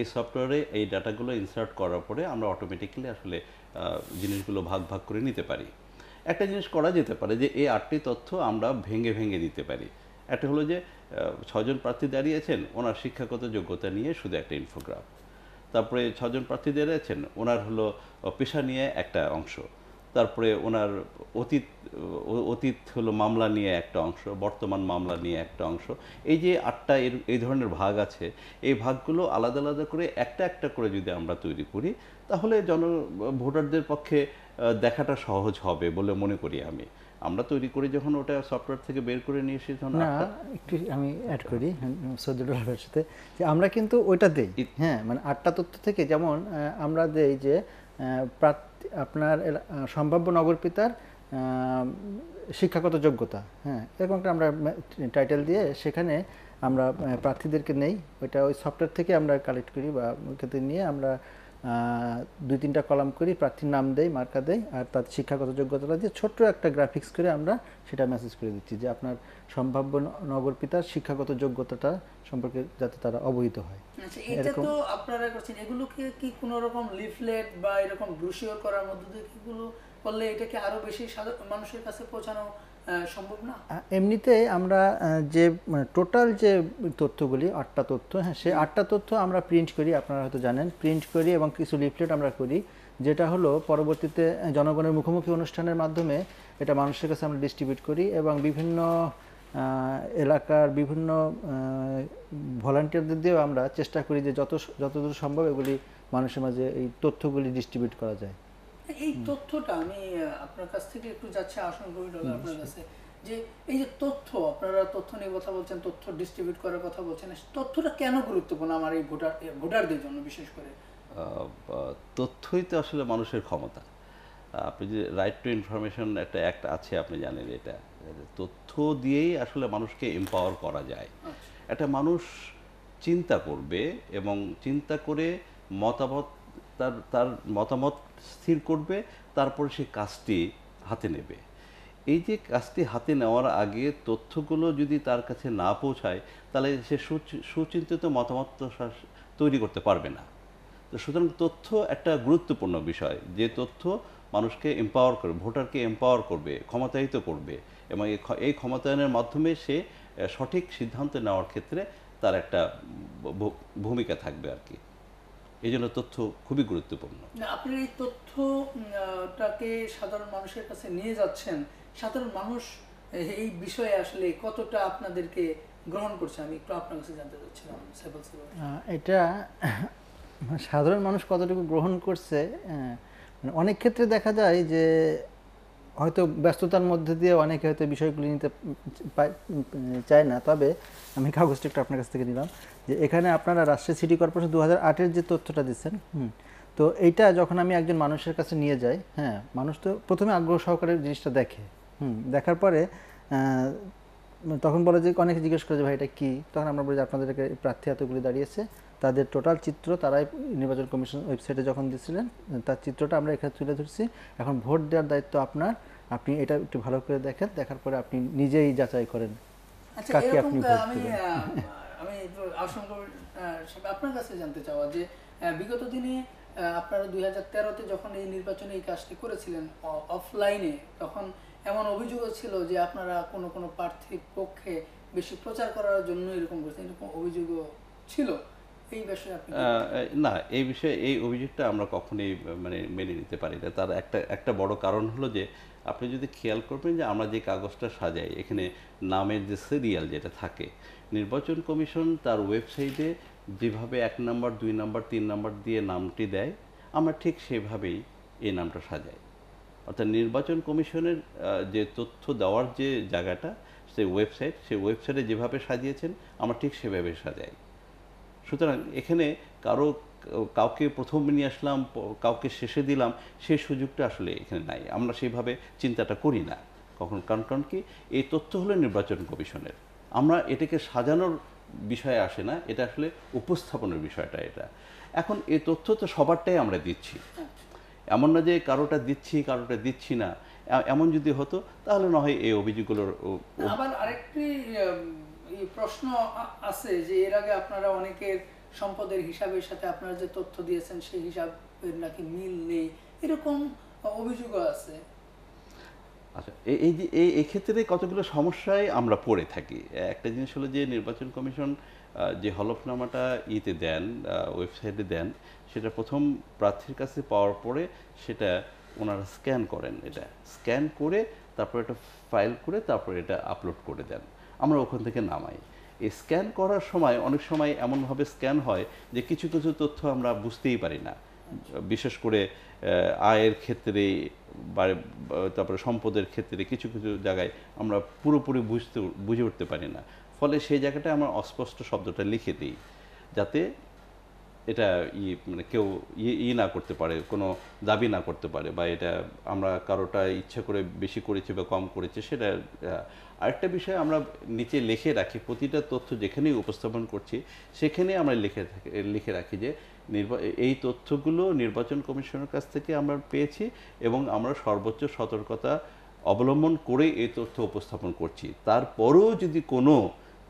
এই সফটওয়্যারে এই ডাটাগুলো ইনসার্ট করার পরে আমরা অটোমেটিক্যালি আসলে জিনিসগুলো ভাগ ভাগ করে নিতে পারি একটা জিনিস করা যেতে পারে যে এই আটটি তথ্য আমরা ভেঙে ভেঙে দিতে পারি একটা হলো যে ছজন প্রার্থী দাঁড়িয়েছেন ওনার শিক্ষাগত যোগ্যতা নিয়ে শুধু একটা ইনফোগ্রাফ তারপরে ছজন প্রার্থী দাঁড়িয়েছেন ওনার হলো পেশা নিয়ে একটা অংশ তারপরে ওনার অতীত অতীত হলো মামলা নিয়ে একটা অংশ বর্তমান মামলা নিয়ে একটা অংশ এই যে আটটা এর এই ধরনের ভাগ আছে এই ভাগগুলো আলাদা আলাদা করে একটা একটা করে যদি আমরা তৈরি করি তাহলে জন ভোটারদের পক্ষে দেখাটা সহজ হবে বলে মনে করি আমি আমরা তৈরি করে যখন ওটা সফটওয়্যার থেকে বের করে নিয়ে এসেছি তখন একটু আমি অ্যাড করি সাথে যে আমরা কিন্তু ওইটা দেই হ্যাঁ মানে আটটা তথ্য থেকে যেমন আমরা দেই যে আপনার সম্ভাব্য নগরপিতার শিক্ষাগত যোগ্যতা হ্যাঁ এরকম একটা আমরা টাইটেল দিয়ে সেখানে আমরা প্রার্থীদেরকে নেই ওইটা ওই সফটওয়্যার থেকে আমরা কালেক্ট করি বা নিয়ে আমরা দুই তিনটা কলাম করি প্রার্থীর নাম দেই মার্কা দেই আর তার শিক্ষাগত যোগ্যতা দিয়ে ছোট্ট একটা গ্রাফিক্স করে আমরা সেটা মেসেজ করে দিচ্ছি যে আপনার সম্ভাব্য নগর পিতার শিক্ষাগত যোগ্যতাটা সম্পর্কে যাতে তারা অবহিত হয় আচ্ছা এটা তো আপনারা করছেন এগুলোকে কি কোনো রকম লিফলেট বা এরকম ব্রুশিওর করার মধ্যে দিয়ে কিগুলো করলে এটাকে আরো বেশি মানুষের কাছে পৌঁছানো সম্ভব না এমনিতে আমরা যে টোটাল মানে, যে তথ্যগুলি আটটা তথ্য হ্যাঁ সে আটটা তথ্য আমরা প্রিন্ট করি আপনারা হয়তো জানেন প্রিন্ট করি এবং কিছু লিফলেট আমরা করি যেটা হলো পরবর্তীতে জনগণের মুখোমুখি অনুষ্ঠানের মাধ্যমে এটা মানুষের কাছে আমরা ডিস্ট্রিবিউট করি এবং বিভিন্ন এলাকার বিভিন্ন ভলান্টিয়ারদের দিয়েও আমরা চেষ্টা করি যে যত যতদূর সম্ভব এগুলি মানুষের মাঝে এই তথ্যগুলি ডিস্ট্রিবিউট করা যায় এই তথ্যটা আমি আপনার কাছ থেকে একটু যাচ্ছে আসন আপনার কাছে যে এই যে তথ্য আপনারা তথ্য নিয়ে কথা বলছেন তথ্য ডিস্ট্রিবিউট করার কথা বলছেন তথ্যটা কেন গুরুত্বপূর্ণ আমার এই ভোটার ভোটারদের জন্য বিশেষ করে তথ্যই তো আসলে মানুষের ক্ষমতা আপনি যে রাইট টু ইনফরমেশন একটা অ্যাক্ট আছে আপনি জানেন এটা তথ্য দিয়েই আসলে মানুষকে এম্পাওয়ার করা যায় আচ্ছা। একটা মানুষ চিন্তা করবে এবং চিন্তা করে মতামত তার তার মতামত স্থির করবে তারপরে সে কাজটি হাতে নেবে এই যে কাজটি হাতে নেওয়ার আগে তথ্যগুলো যদি তার কাছে না পৌঁছায় তাহলে সে সুচিন্তিত মতামত তৈরি করতে পারবে না তো সুতরাং তথ্য একটা গুরুত্বপূর্ণ বিষয় যে তথ্য মানুষকে এম্পাওয়ার করবে ভোটারকে এম্পাওয়ার করবে ক্ষমতায়িত করবে এবং এই ক্ষমতায়নের মাধ্যমে সে সঠিক সিদ্ধান্ত নেওয়ার ক্ষেত্রে তার একটা ভূমিকা থাকবে আর কি এই জন্য তথ্য খুবই গুরুত্বপূর্ণ আপনি এই তথ্যটাকে সাধারণ মানুষের কাছে নিয়ে যাচ্ছেন সাধারণ মানুষ এই বিষয়ে আসলে কতটা আপনাদেরকে গ্রহণ করছে আমি একটু আপনার কাছে জানতে চাচ্ছিলাম এটা সাধারণ মানুষ কতটুকু গ্রহণ করছে মানে অনেক ক্ষেত্রে দেখা যায় যে হয়তো ব্যস্ততার মধ্যে দিয়ে অনেকে হয়তো বিষয়গুলি নিতে চায় না তবে আমি কাগজটি একটু আপনার কাছ থেকে নিলাম যে এখানে আপনারা রাজশাহী সিটি কর্পোরেশন দু হাজার যে তথ্যটা দিচ্ছেন হুম তো এইটা যখন আমি একজন মানুষের কাছে নিয়ে যাই হ্যাঁ মানুষ তো প্রথমে আগ্রহ সহকারে জিনিসটা দেখে হুম দেখার পরে তখন বলে যে অনেকে জিজ্ঞেস করে যে ভাই এটা কী তখন আমরা বলি যে আপনাদেরকে প্রার্থী এতগুলি দাঁড়িয়েছে তাদের টোটাল চিত্র তারাই নির্বাচন কমিশন ওয়েবসাইটে যখন দিচ্ছিলেন তার চিত্রটা আমরা এখানে তুলে ধরছি এখন ভোট দেওয়ার দায়িত্ব আপনার আপনি এটা একটু ভালো করে দেখেন দেখার পরে আপনি নিজেই যাচাই করেন আচ্ছা, কাকে আপনি ভোট দেবেন আমি আপনার কাছে জানতে চাওয়া যে বিগত দিনে আপনারা দুই হাজার তেরোতে যখন এই নির্বাচনে এই কাজটি করেছিলেন অফলাইনে তখন এমন অভিযোগও ছিল যে আপনারা কোনো কোনো প্রার্থীর পক্ষে বেশি প্রচার করার জন্য এরকম করেছেন এরকম অভিযোগও ছিল না এই বিষয়ে এই অভিযোগটা আমরা কখনই মানে মেনে নিতে পারি না তার একটা একটা বড় কারণ হলো যে আপনি যদি খেয়াল করবেন যে আমরা যে কাগজটা সাজাই এখানে নামের যে সিরিয়াল যেটা থাকে নির্বাচন কমিশন তার ওয়েবসাইটে যেভাবে এক নাম্বার দুই নাম্বার তিন নাম্বার দিয়ে নামটি দেয় আমরা ঠিক সেভাবেই এই নামটা সাজাই অর্থাৎ নির্বাচন কমিশনের যে তথ্য দেওয়ার যে জায়গাটা সেই ওয়েবসাইট সেই ওয়েবসাইটে যেভাবে সাজিয়েছেন আমরা ঠিক সেভাবে সাজাই সুতরাং এখানে কারো কাউকে প্রথম নিয়ে আসলাম কাউকে শেষে দিলাম সেই সুযোগটা আসলে এখানে নাই আমরা সেইভাবে চিন্তাটা করি না কখন কারণ কারণ কি এই তথ্য হলো নির্বাচন কমিশনের আমরা এটাকে সাজানোর বিষয়ে আসে না এটা আসলে উপস্থাপনের বিষয়টা এটা এখন এই তথ্য তো সবারটাই আমরা দিচ্ছি এমন না যে কারোটা দিচ্ছি কারোটা দিচ্ছি না এমন যদি হতো তাহলে না হয় এই অভিযোগগুলোর আবার আরেকটি প্রশ্ন আছে যে এর আগে আপনারা অনেকের সম্পদের হিসাবের সাথে আপনারা যে তথ্য দিয়েছেন সেই হিসাবের নাকি মিল নেই এরকম অভিযোগও আছে আচ্ছা এই এই এক্ষেত্রে কতগুলো সমস্যায় আমরা পড়ে থাকি একটা জিনিস হলো যে নির্বাচন কমিশন যে হলফনামাটা ইতে দেন ওয়েবসাইটে দেন সেটা প্রথম প্রার্থীর কাছে পাওয়ার পরে সেটা ওনারা স্ক্যান করেন এটা স্ক্যান করে তারপর এটা ফাইল করে তারপর এটা আপলোড করে দেন আমরা ওখান থেকে নামাই এই স্ক্যান করার সময় অনেক সময় এমনভাবে স্ক্যান হয় যে কিছু কিছু তথ্য আমরা বুঝতেই পারি না বিশেষ করে আয়ের ক্ষেত্রে তারপরে সম্পদের ক্ষেত্রে কিছু কিছু জায়গায় আমরা পুরোপুরি বুঝতে বুঝে উঠতে পারি না ফলে সেই জায়গাটা আমরা অস্পষ্ট শব্দটা লিখে দিই যাতে এটা ই মানে কেউ ই না করতে পারে কোনো দাবি না করতে পারে বা এটা আমরা কারোটা ইচ্ছা করে বেশি করেছি বা কম করেছে সেটা আরেকটা বিষয় আমরা নিচে লিখে রাখি প্রতিটা তথ্য যেখানেই উপস্থাপন করছি সেখানে আমরা লিখে থাকি লিখে রাখি যে এই তথ্যগুলো নির্বাচন কমিশনের কাছ থেকে আমরা পেয়েছি এবং আমরা সর্বোচ্চ সতর্কতা অবলম্বন করে এই তথ্য উপস্থাপন করছি তারপরেও যদি কোনো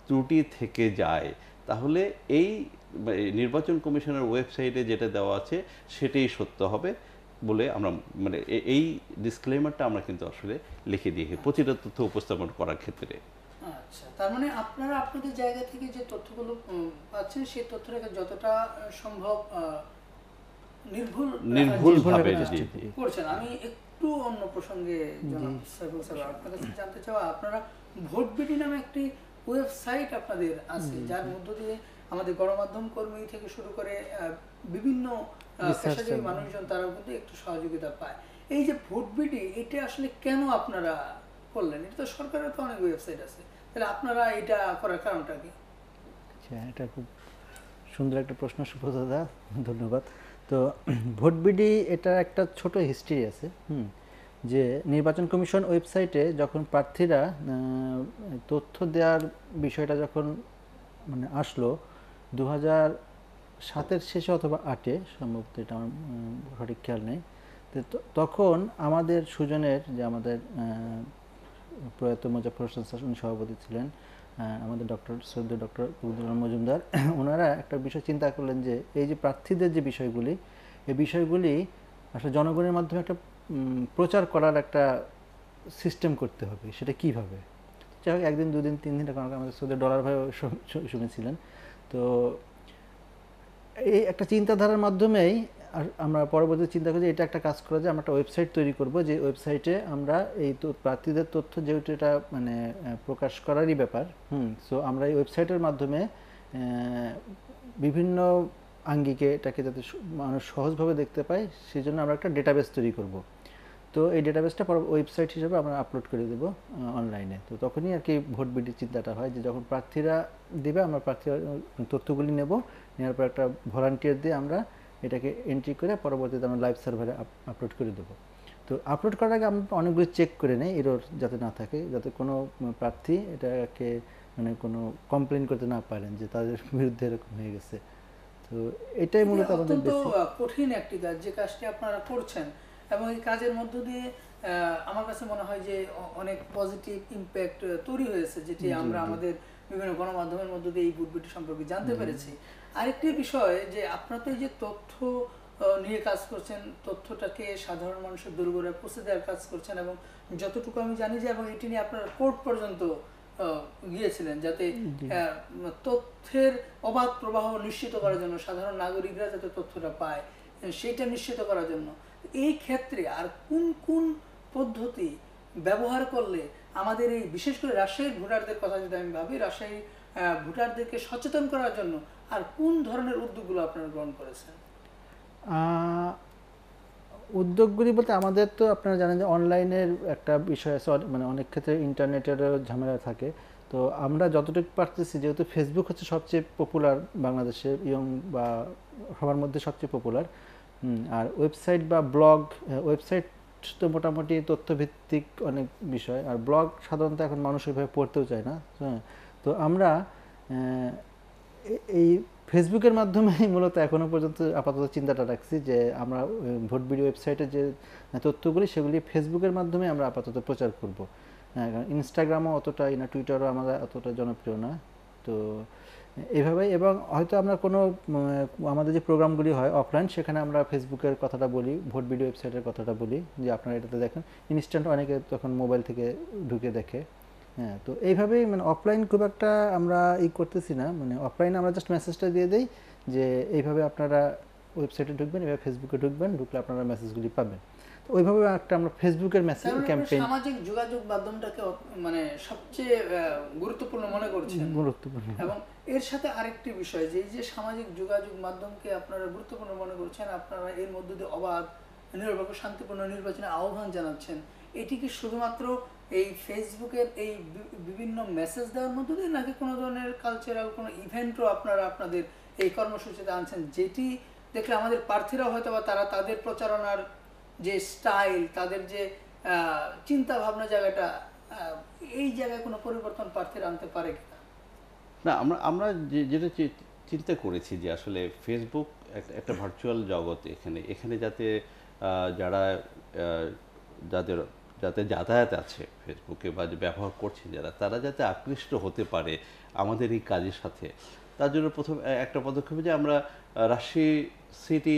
ত্রুটি থেকে যায় তাহলে এই নির্বাচন কমিশনের ওয়েবসাইটে যেটা দেওয়া আছে সেটাই সত্য হবে বলে আমরা মানে এই ডিসক্লেমারটা আমরা কিন্তু আসলে লিখে দিয়েছি প্রতিটা তথ্য উপস্থাপন করার ক্ষেত্রে আচ্ছা তার মানে আপনারা আপনাদের জায়গা থেকে যে তথ্যগুলো পাচ্ছেন সেই তথ্যটাকে যতটা সম্ভব নির্ভুল নির্ভুলভাবে করছেন আমি একটু অন্য প্রসঙ্গে আপনার কাছে জানতে চাওয়া আপনারা ভোট বিডি নামে একটি ওয়েবসাইট আপনাদের আছে যার মধ্য দিয়ে আমাদের গণমাধ্যম কর্মী থেকে শুরু করে বিভিন্ন পেশাজীবী মানুষজন তারাও কিন্তু একটু সহযোগিতা পায় এই যে ভোট বিডি এটা আসলে কেন আপনারা করলেন এটা তো সরকারের তো অনেক ওয়েবসাইট আছে তাহলে আপনারা এটা করার কারণটা কি আচ্ছা, এটা খুব সুন্দর একটা প্রশ্ন সুব্রতদা ধন্যবাদ তো ভোট বিডি এটার একটা ছোট হিস্ট্রি আছে হুম যে নির্বাচন কমিশন ওয়েবসাইটে যখন প্রার্থীরা তথ্য দেওয়ার বিষয়টা যখন মানে আসলো দু হাজার সাতের শেষে অথবা আটে সম্ভবত এটা আমার সঠিক খেয়াল নেই তখন আমাদের সুজনের যে আমাদের প্রয়াত মুজাফর হোসেন শাসন সভাপতি ছিলেন আমাদের ডক্টর শ্রদ্ধা ডক্টর কবিদুল্লাহ মজুমদার ওনারা একটা বিষয় চিন্তা করলেন যে এই যে প্রার্থীদের যে বিষয়গুলি এই বিষয়গুলি আসলে জনগণের মাধ্যমে একটা প্রচার করার একটা সিস্টেম করতে হবে সেটা কিভাবে যাই হোক একদিন দুদিন তিন দিন আমাদের শ্রদ্ধা ডলার ভাই শুনেছিলেন তো এই একটা চিন্তাধারার মাধ্যমেই আমরা পরবর্তী চিন্তা করি এটা একটা কাজ করা যে আমরা একটা ওয়েবসাইট তৈরি করব যে ওয়েবসাইটে আমরা এই প্রার্থীদের তথ্য যেহেতু এটা মানে প্রকাশ করারই ব্যাপার হুম সো আমরা এই ওয়েবসাইটের মাধ্যমে বিভিন্ন আঙ্গিকে এটাকে যাতে মানুষ সহজভাবে দেখতে পায় সেই জন্য আমরা একটা ডেটাবেস তৈরি করবো তো এই ডেটাবেসটা পর ওয়েবসাইট হিসেবে আমরা আপলোড করে দেবো অনলাইনে তো তখনই আর কি ভোট বিডির চিন্তাটা হয় যে যখন প্রার্থীরা দেবে আমরা প্রার্থীরা তথ্যগুলি নেব নেওয়ার পর একটা ভলান্টিয়ার দিয়ে আমরা এটাকে এন্ট্রি করে পরবর্তীতে আমরা লাইভ সার্ভারে আপলোড করে দেবো তো আপলোড করার আগে আমরা অনেকগুলো চেক করে নেই এরোর যাতে না থাকে যাতে কোনো প্রার্থী এটাকে মানে কোনো কমপ্লেন করতে না পারেন যে তাদের বিরুদ্ধে এরকম হয়ে গেছে তো এটাই মূলত আমাদের কঠিন একটি কাজ যে কাজটি আপনারা করছেন এবং এই কাজের মধ্য দিয়ে আমার কাছে মনে হয় যে অনেক পজিটিভ ইম্প্যাক্ট তৈরি হয়েছে যেটি আমরা আমাদের বিভিন্ন গণমাধ্যমের মধ্য দিয়ে এই বুটবিটি সম্পর্কে জানতে পেরেছি আরেকটি বিষয় যে আপনার তো এই যে তথ্য নিয়ে কাজ করছেন তথ্যটাকে সাধারণ মানুষের দুর্গরে পৌঁছে দেওয়ার কাজ করছেন এবং যতটুকু আমি জানি যে এবং এটি নিয়ে আপনারা কোর্ট পর্যন্ত গিয়েছিলেন যাতে তথ্যের অবাধ প্রবাহ নিশ্চিত করার জন্য সাধারণ নাগরিকরা যাতে তথ্যটা পায় সেটা নিশ্চিত করার জন্য এই ক্ষেত্রে আর কোন কোন পদ্ধতি ব্যবহার করলে আমাদের এই বিশেষ করে রাজশাহীর ভোটারদের কথা যদি আমি ভাবি রাজশাহী ভোটারদেরকে সচেতন করার জন্য আর কোন ধরনের উদ্যোগগুলো আপনারা গ্রহণ করেছেন উদ্যোগগুলি বলতে আমাদের তো আপনারা জানেন যে অনলাইনের একটা বিষয় আছে মানে অনেক ক্ষেত্রে ইন্টারনেটেরও ঝামেলা থাকে তো আমরা যতটুকু পারতেছি যেহেতু ফেসবুক হচ্ছে সবচেয়ে পপুলার বাংলাদেশের ইয়ং বা সবার মধ্যে সবচেয়ে পপুলার আর ওয়েবসাইট বা ব্লগ ওয়েবসাইট তো মোটামুটি তথ্যভিত্তিক অনেক বিষয় আর ব্লগ সাধারণত এখন মানুষ ওইভাবে পড়তেও চায় না হ্যাঁ তো আমরা এই ফেসবুকের মাধ্যমে মূলত এখনও পর্যন্ত আপাতত চিন্তাটা রাখছি যে আমরা ভোট ভিডিও ওয়েবসাইটে যে তথ্যগুলি সেগুলি ফেসবুকের মাধ্যমে আমরা আপাতত প্রচার করব হ্যাঁ কারণ ইনস্টাগ্রামও অতটাই না টুইটারও আমরা অতটা জনপ্রিয় না তো এভাবেই এবং হয়তো আমরা কোনো আমাদের যে প্রোগ্রামগুলি হয় অফলাইন সেখানে আমরা ফেসবুকের কথাটা বলি ভোট ভিডিও ওয়েবসাইটের কথাটা বলি যে আপনারা এটাতে দেখেন ইনস্ট্যান্ট অনেকে তখন মোবাইল থেকে ঢুকে দেখে হ্যাঁ তো এইভাবেই মানে অফলাইন খুব একটা আমরা ই করতেছি না মানে অফলাইনে আমরা জাস্ট মেসেজটা দিয়ে দিই যে এইভাবে আপনারা ওয়েবসাইটে ঢুকবেন এভাবে ফেসবুকে ঢুকবেন ঢুকলে আপনারা মেসেজগুলি পাবেন ওইভাবে একটা আমরা ফেসবুকের মেসেজ ক্যাম্পেইন সামাজিক যোগাযোগ মাধ্যমটাকে মানে সবচেয়ে গুরুত্বপূর্ণ মনে করছেন গুরুত্বপূর্ণ এবং এর সাথে আরেকটি বিষয় যে যে সামাজিক যোগাযোগ মাধ্যমকে আপনারা গুরুত্বপূর্ণ মনে করছেন আপনারা এর মধ্য দিয়ে অবাধ নিরপেক্ষ শান্তিপূর্ণ নির্বাচনে আহ্বান জানাচ্ছেন এটি কি শুধুমাত্র এই ফেসবুকের এই বিভিন্ন মেসেজ দেওয়ার মধ্য দিয়ে নাকি কোনো ধরনের কালচারাল কোনো ইভেন্টও আপনারা আপনাদের এই কর্মসূচিতে আনছেন যেটি দেখলে আমাদের প্রার্থীরা হয়তো বা তারা তাদের প্রচারণার যে স্টাইল তাদের যে চিন্তা ভাবনা জায়গাটা এই জায়গায় কোনো পরিবর্তন প্রার্থীরা আনতে পারে কিনা না আমরা আমরা যেটা চিন্তা করেছি যে আসলে ফেসবুক একটা ভার্চুয়াল জগৎ এখানে এখানে যাতে যারা যাদের যাতে যাতায়াত আছে ফেসবুকে বা ব্যবহার করছে যারা তারা যাতে আকৃষ্ট হতে পারে আমাদের এই কাজের সাথে তার জন্য প্রথম একটা পদক্ষেপ যে আমরা রাশি সিটি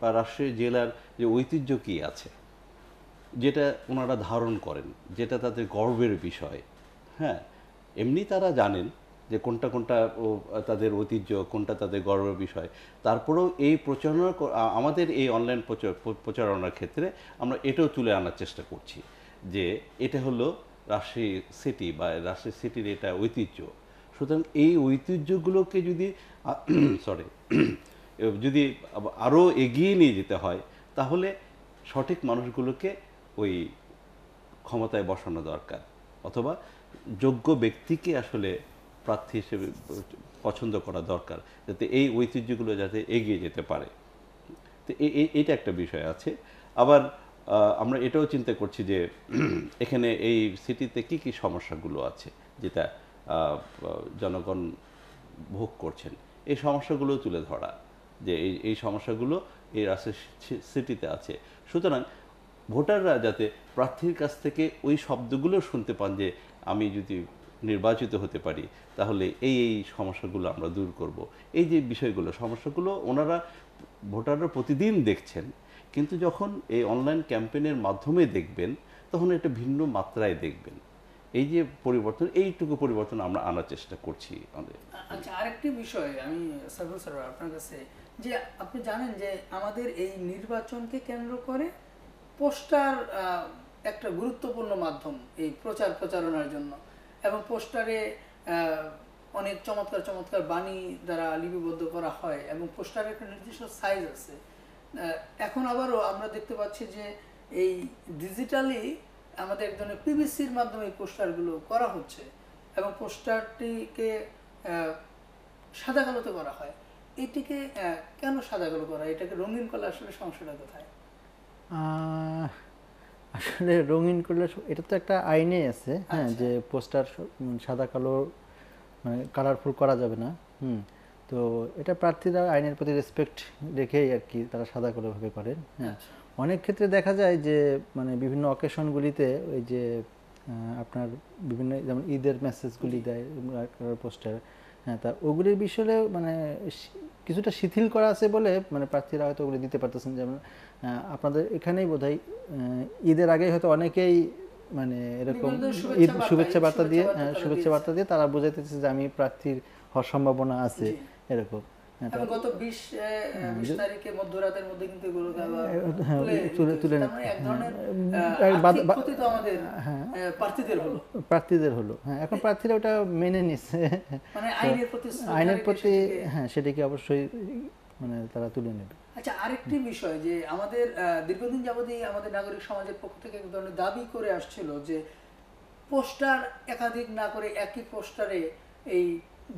বা রাজশাহী জেলার যে ঐতিহ্য কী আছে যেটা ওনারা ধারণ করেন যেটা তাদের গর্বের বিষয় হ্যাঁ এমনি তারা জানেন যে কোনটা কোনটা তাদের ঐতিহ্য কোনটা তাদের গর্বের বিষয় তারপরেও এই প্রচারণা আমাদের এই অনলাইন প্রচারণার ক্ষেত্রে আমরা এটাও তুলে আনার চেষ্টা করছি যে এটা হলো রাজশাহী সিটি বা রাজশাহী সিটির এটা ঐতিহ্য সুতরাং এই ঐতিহ্যগুলোকে যদি সরি যদি আরও এগিয়ে নিয়ে যেতে হয় তাহলে সঠিক মানুষগুলোকে ওই ক্ষমতায় বসানো দরকার অথবা যোগ্য ব্যক্তিকে আসলে প্রার্থী হিসেবে পছন্দ করা দরকার যাতে এই ঐতিহ্যগুলো যাতে এগিয়ে যেতে পারে তো এটা একটা বিষয় আছে আবার আমরা এটাও চিন্তা করছি যে এখানে এই সিটিতে কি কি সমস্যাগুলো আছে যেটা জনগণ ভোগ করছেন এই সমস্যাগুলো তুলে ধরা যে এই এই সমস্যাগুলো এই রাজশাহী সিটিতে আছে সুতরাং ভোটাররা যাতে প্রার্থীর কাছ থেকে ওই শব্দগুলো শুনতে পান যে আমি যদি নির্বাচিত হতে পারি তাহলে এই এই সমস্যাগুলো আমরা দূর করব। এই যে বিষয়গুলো সমস্যাগুলো ওনারা ভোটাররা প্রতিদিন দেখছেন কিন্তু যখন এই অনলাইন ক্যাম্পেনের মাধ্যমে দেখবেন তখন এটা ভিন্ন মাত্রায় দেখবেন এই যে পরিবর্তন এইটুকু পরিবর্তন আমরা আনার চেষ্টা করছি আমাদের আচ্ছা আরেকটি বিষয় আমি সার্ভুল স্যার আপনার কাছে যে আপনি জানেন যে আমাদের এই নির্বাচনকে কেন্দ্র করে পোস্টার একটা গুরুত্বপূর্ণ মাধ্যম এই প্রচার প্রচারণার জন্য এবং পোস্টারে অনেক চমৎকার চমৎকার বাণী দ্বারা লিপিবদ্ধ করা হয় এবং পোস্টারের একটা নির্দিষ্ট সাইজ আছে এখন আবারও আমরা দেখতে পাচ্ছি যে এই ডিজিটালি আমাদের এক ধরনের পিবিসির মাধ্যমে এই পোস্টারগুলো করা হচ্ছে এবং পোস্টারটিকে সাদা কালোতে করা হয় এটিকে কেন সাদাগুলো করা এটাকে রঙিন করলে আসলে সমস্যাটা কোথায় আসলে রঙিন করলে এটা তো একটা আইনে আছে হ্যাঁ আচ্ছা। যে পোস্টার মানে সাদা কালো মানে কালারফুল করা যাবে না হুম তো এটা প্রার্থীরা আইনের প্রতি রেসপেক্ট রেখেই আর কি তারা সাদা কালোভাবে করেন হ্যাঁ আচ্ছা। অনেক ক্ষেত্রে দেখা যায় যে মানে বিভিন্ন অকেশনগুলিতে ওই যে আপনার বিভিন্ন যেমন ঈদের মেসেজগুলি দেয় পোস্টার হ্যাঁ তা ওগুলির বিষয়ে মানে কিছুটা শিথিল করা আছে বলে মানে প্রার্থীরা হয়তো ওগুলি দিতে পারতেছেন যেমন আপনাদের এখানেই বোধ হয় ঈদের আগে হয়তো অনেকেই মানে এরকম ঈদ শুভেচ্ছা বার্তা দিয়ে শুভেচ্ছা বার্তা দিয়ে হ্যাঁ, তারা বোঝাইতেছে যে আমি প্রার্থীর হওয়ার সম্ভাবনা আছে এরকম তারা তুলে নেবে আচ্ছা আরেকটি বিষয় যে আমাদের দীর্ঘদিন যাবতই আমাদের নাগরিক সমাজের পক্ষ থেকে এক ধরনের দাবি করে আসছিল যে পোস্টার একাধিক না করে একই পোস্টারে এই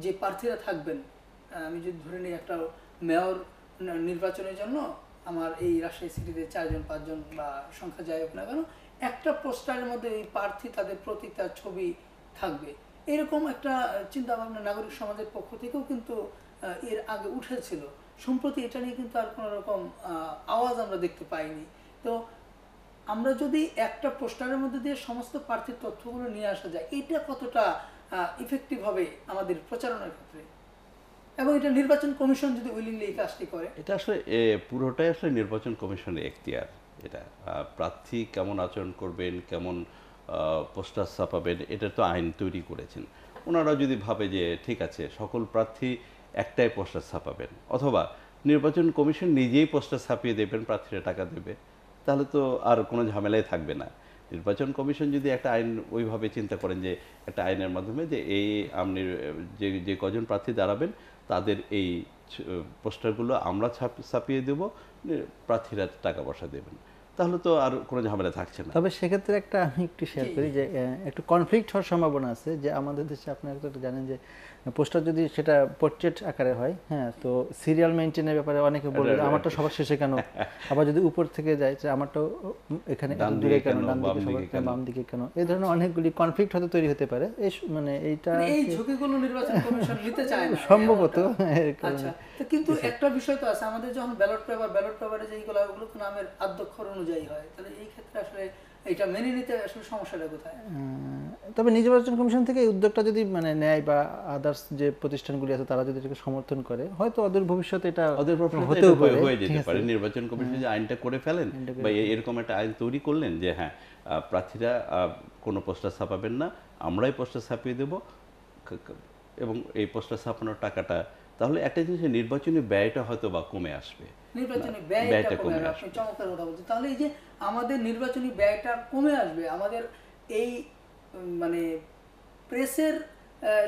যে প্রার্থীরা থাকবেন আমি যদি ধরে নিই একটা মেয়র নির্বাচনের জন্য আমার এই রাজশাহী সিটিতে চারজন পাঁচজন বা সংখ্যা যাই হোক না কেন একটা পোস্টারের মধ্যে এই প্রার্থী তাদের প্রতীক তার ছবি থাকবে এরকম একটা চিন্তা ভাবনা নাগরিক সমাজের পক্ষ থেকেও কিন্তু এর আগে উঠেছিল সম্প্রতি এটা নিয়ে কিন্তু আর কোনো রকম আওয়াজ আমরা দেখতে পাইনি তো আমরা যদি একটা পোস্টারের মধ্যে দিয়ে সমস্ত প্রার্থীর তথ্যগুলো নিয়ে আসা যায় এটা কতটা ইফেক্টিভ হবে আমাদের প্রচারণার ক্ষেত্রে এবং এটা নির্বাচন কমিশন যদি উইলিংলি এই কাজটি করে এটা আসলে পুরোটাই আসলে নির্বাচন কমিশনের এখতিয়ার এটা প্রার্থী কেমন আচরণ করবেন কেমন পোস্টার ছাপাবেন এটা তো আইন তৈরি করেছেন ওনারা যদি ভাবে যে ঠিক আছে সকল প্রার্থী একটাই পোস্টার ছাপাবেন অথবা নির্বাচন কমিশন নিজেই পোস্টার ছাপিয়ে দেবেন প্রার্থীরা টাকা দেবে তাহলে তো আর কোনো ঝামেলাই থাকবে না নির্বাচন কমিশন যদি একটা আইন ওইভাবে চিন্তা করেন যে একটা আইনের মাধ্যমে যে এই আপনি যে যে কজন প্রার্থী দাঁড়াবেন তাদের এই পোস্টারগুলো আমরা ছাপ ছাপিয়ে দেবো প্রার্থীরা টাকা পয়সা দেবেন তাহলে তো আর কোনো ঝামেলা থাকছে না তবে সেক্ষেত্রে একটা আমি একটু শেয়ার করি যে একটু কনফ্লিক্ট হওয়ার সম্ভাবনা আছে যে আমাদের দেশে আপনি একটা জানেন যে পোস্টার যদি সেটা পোর্ট্রেট আকারে হয় হ্যাঁ তো সিরিয়াল মেনটেনের ব্যাপারে অনেকে বলে তো সবার শেষে কেন আবার যদি উপর থেকে যায় যে তো এখানে দূরে কেন ডান দিকে সবার কেন বাম দিকে কেন এই ধরনের অনেকগুলি কনফ্লিক্ট হয়তো তৈরি হতে পারে এই মানে এইটা মানে এই ঝুঁকিগুলো নির্বাচন কমিশন নিতে চায় না সম্ভবত হ্যাঁ, আচ্ছা তো কিন্তু একটা বিষয় তো আছে আমাদের যখন ব্যালট পেপার ব্যালট পেপারে যেগুলো ওগুলো তো নামের আদ্যক্ষর অনুযায়ী হয় তাহলে এই ক্ষেত্রে আসলে এটা মেনে নিতে আসলে সমস্যাটা কোথায় তবে নির্বাচন কমিশন থেকে এই উদ্যোগটা যদি মানে নেয় বা আদার্স যে প্রতিষ্ঠানগুলি আছে তারা যদি এটাকে সমর্থন করে হয়তো ওদের ভবিষ্যতে এটা ওদের হতেও পারে হয়ে যেতে পারে নির্বাচন কমিশন যে আইনটা করে ফেলেন বা এরকম একটা আইন তৈরি করলেন যে হ্যাঁ প্রার্থীরা কোনো পোস্টার ছাপাবেন না আমরাই পোস্টার ছাপিয়ে দেব এবং এই পোস্টার ছাপানোর টাকাটা তাহলে একটা জিনিস নির্বাচনী ব্যয়টা হয়তো বা কমে আসবে নির্বাচনী ব্যয়টা কমে আসবে চমৎকার কথা বলছেন তাহলে এই যে আমাদের নির্বাচনী ব্যয়টা কমে আসবে আমাদের এই মানে প্রেসের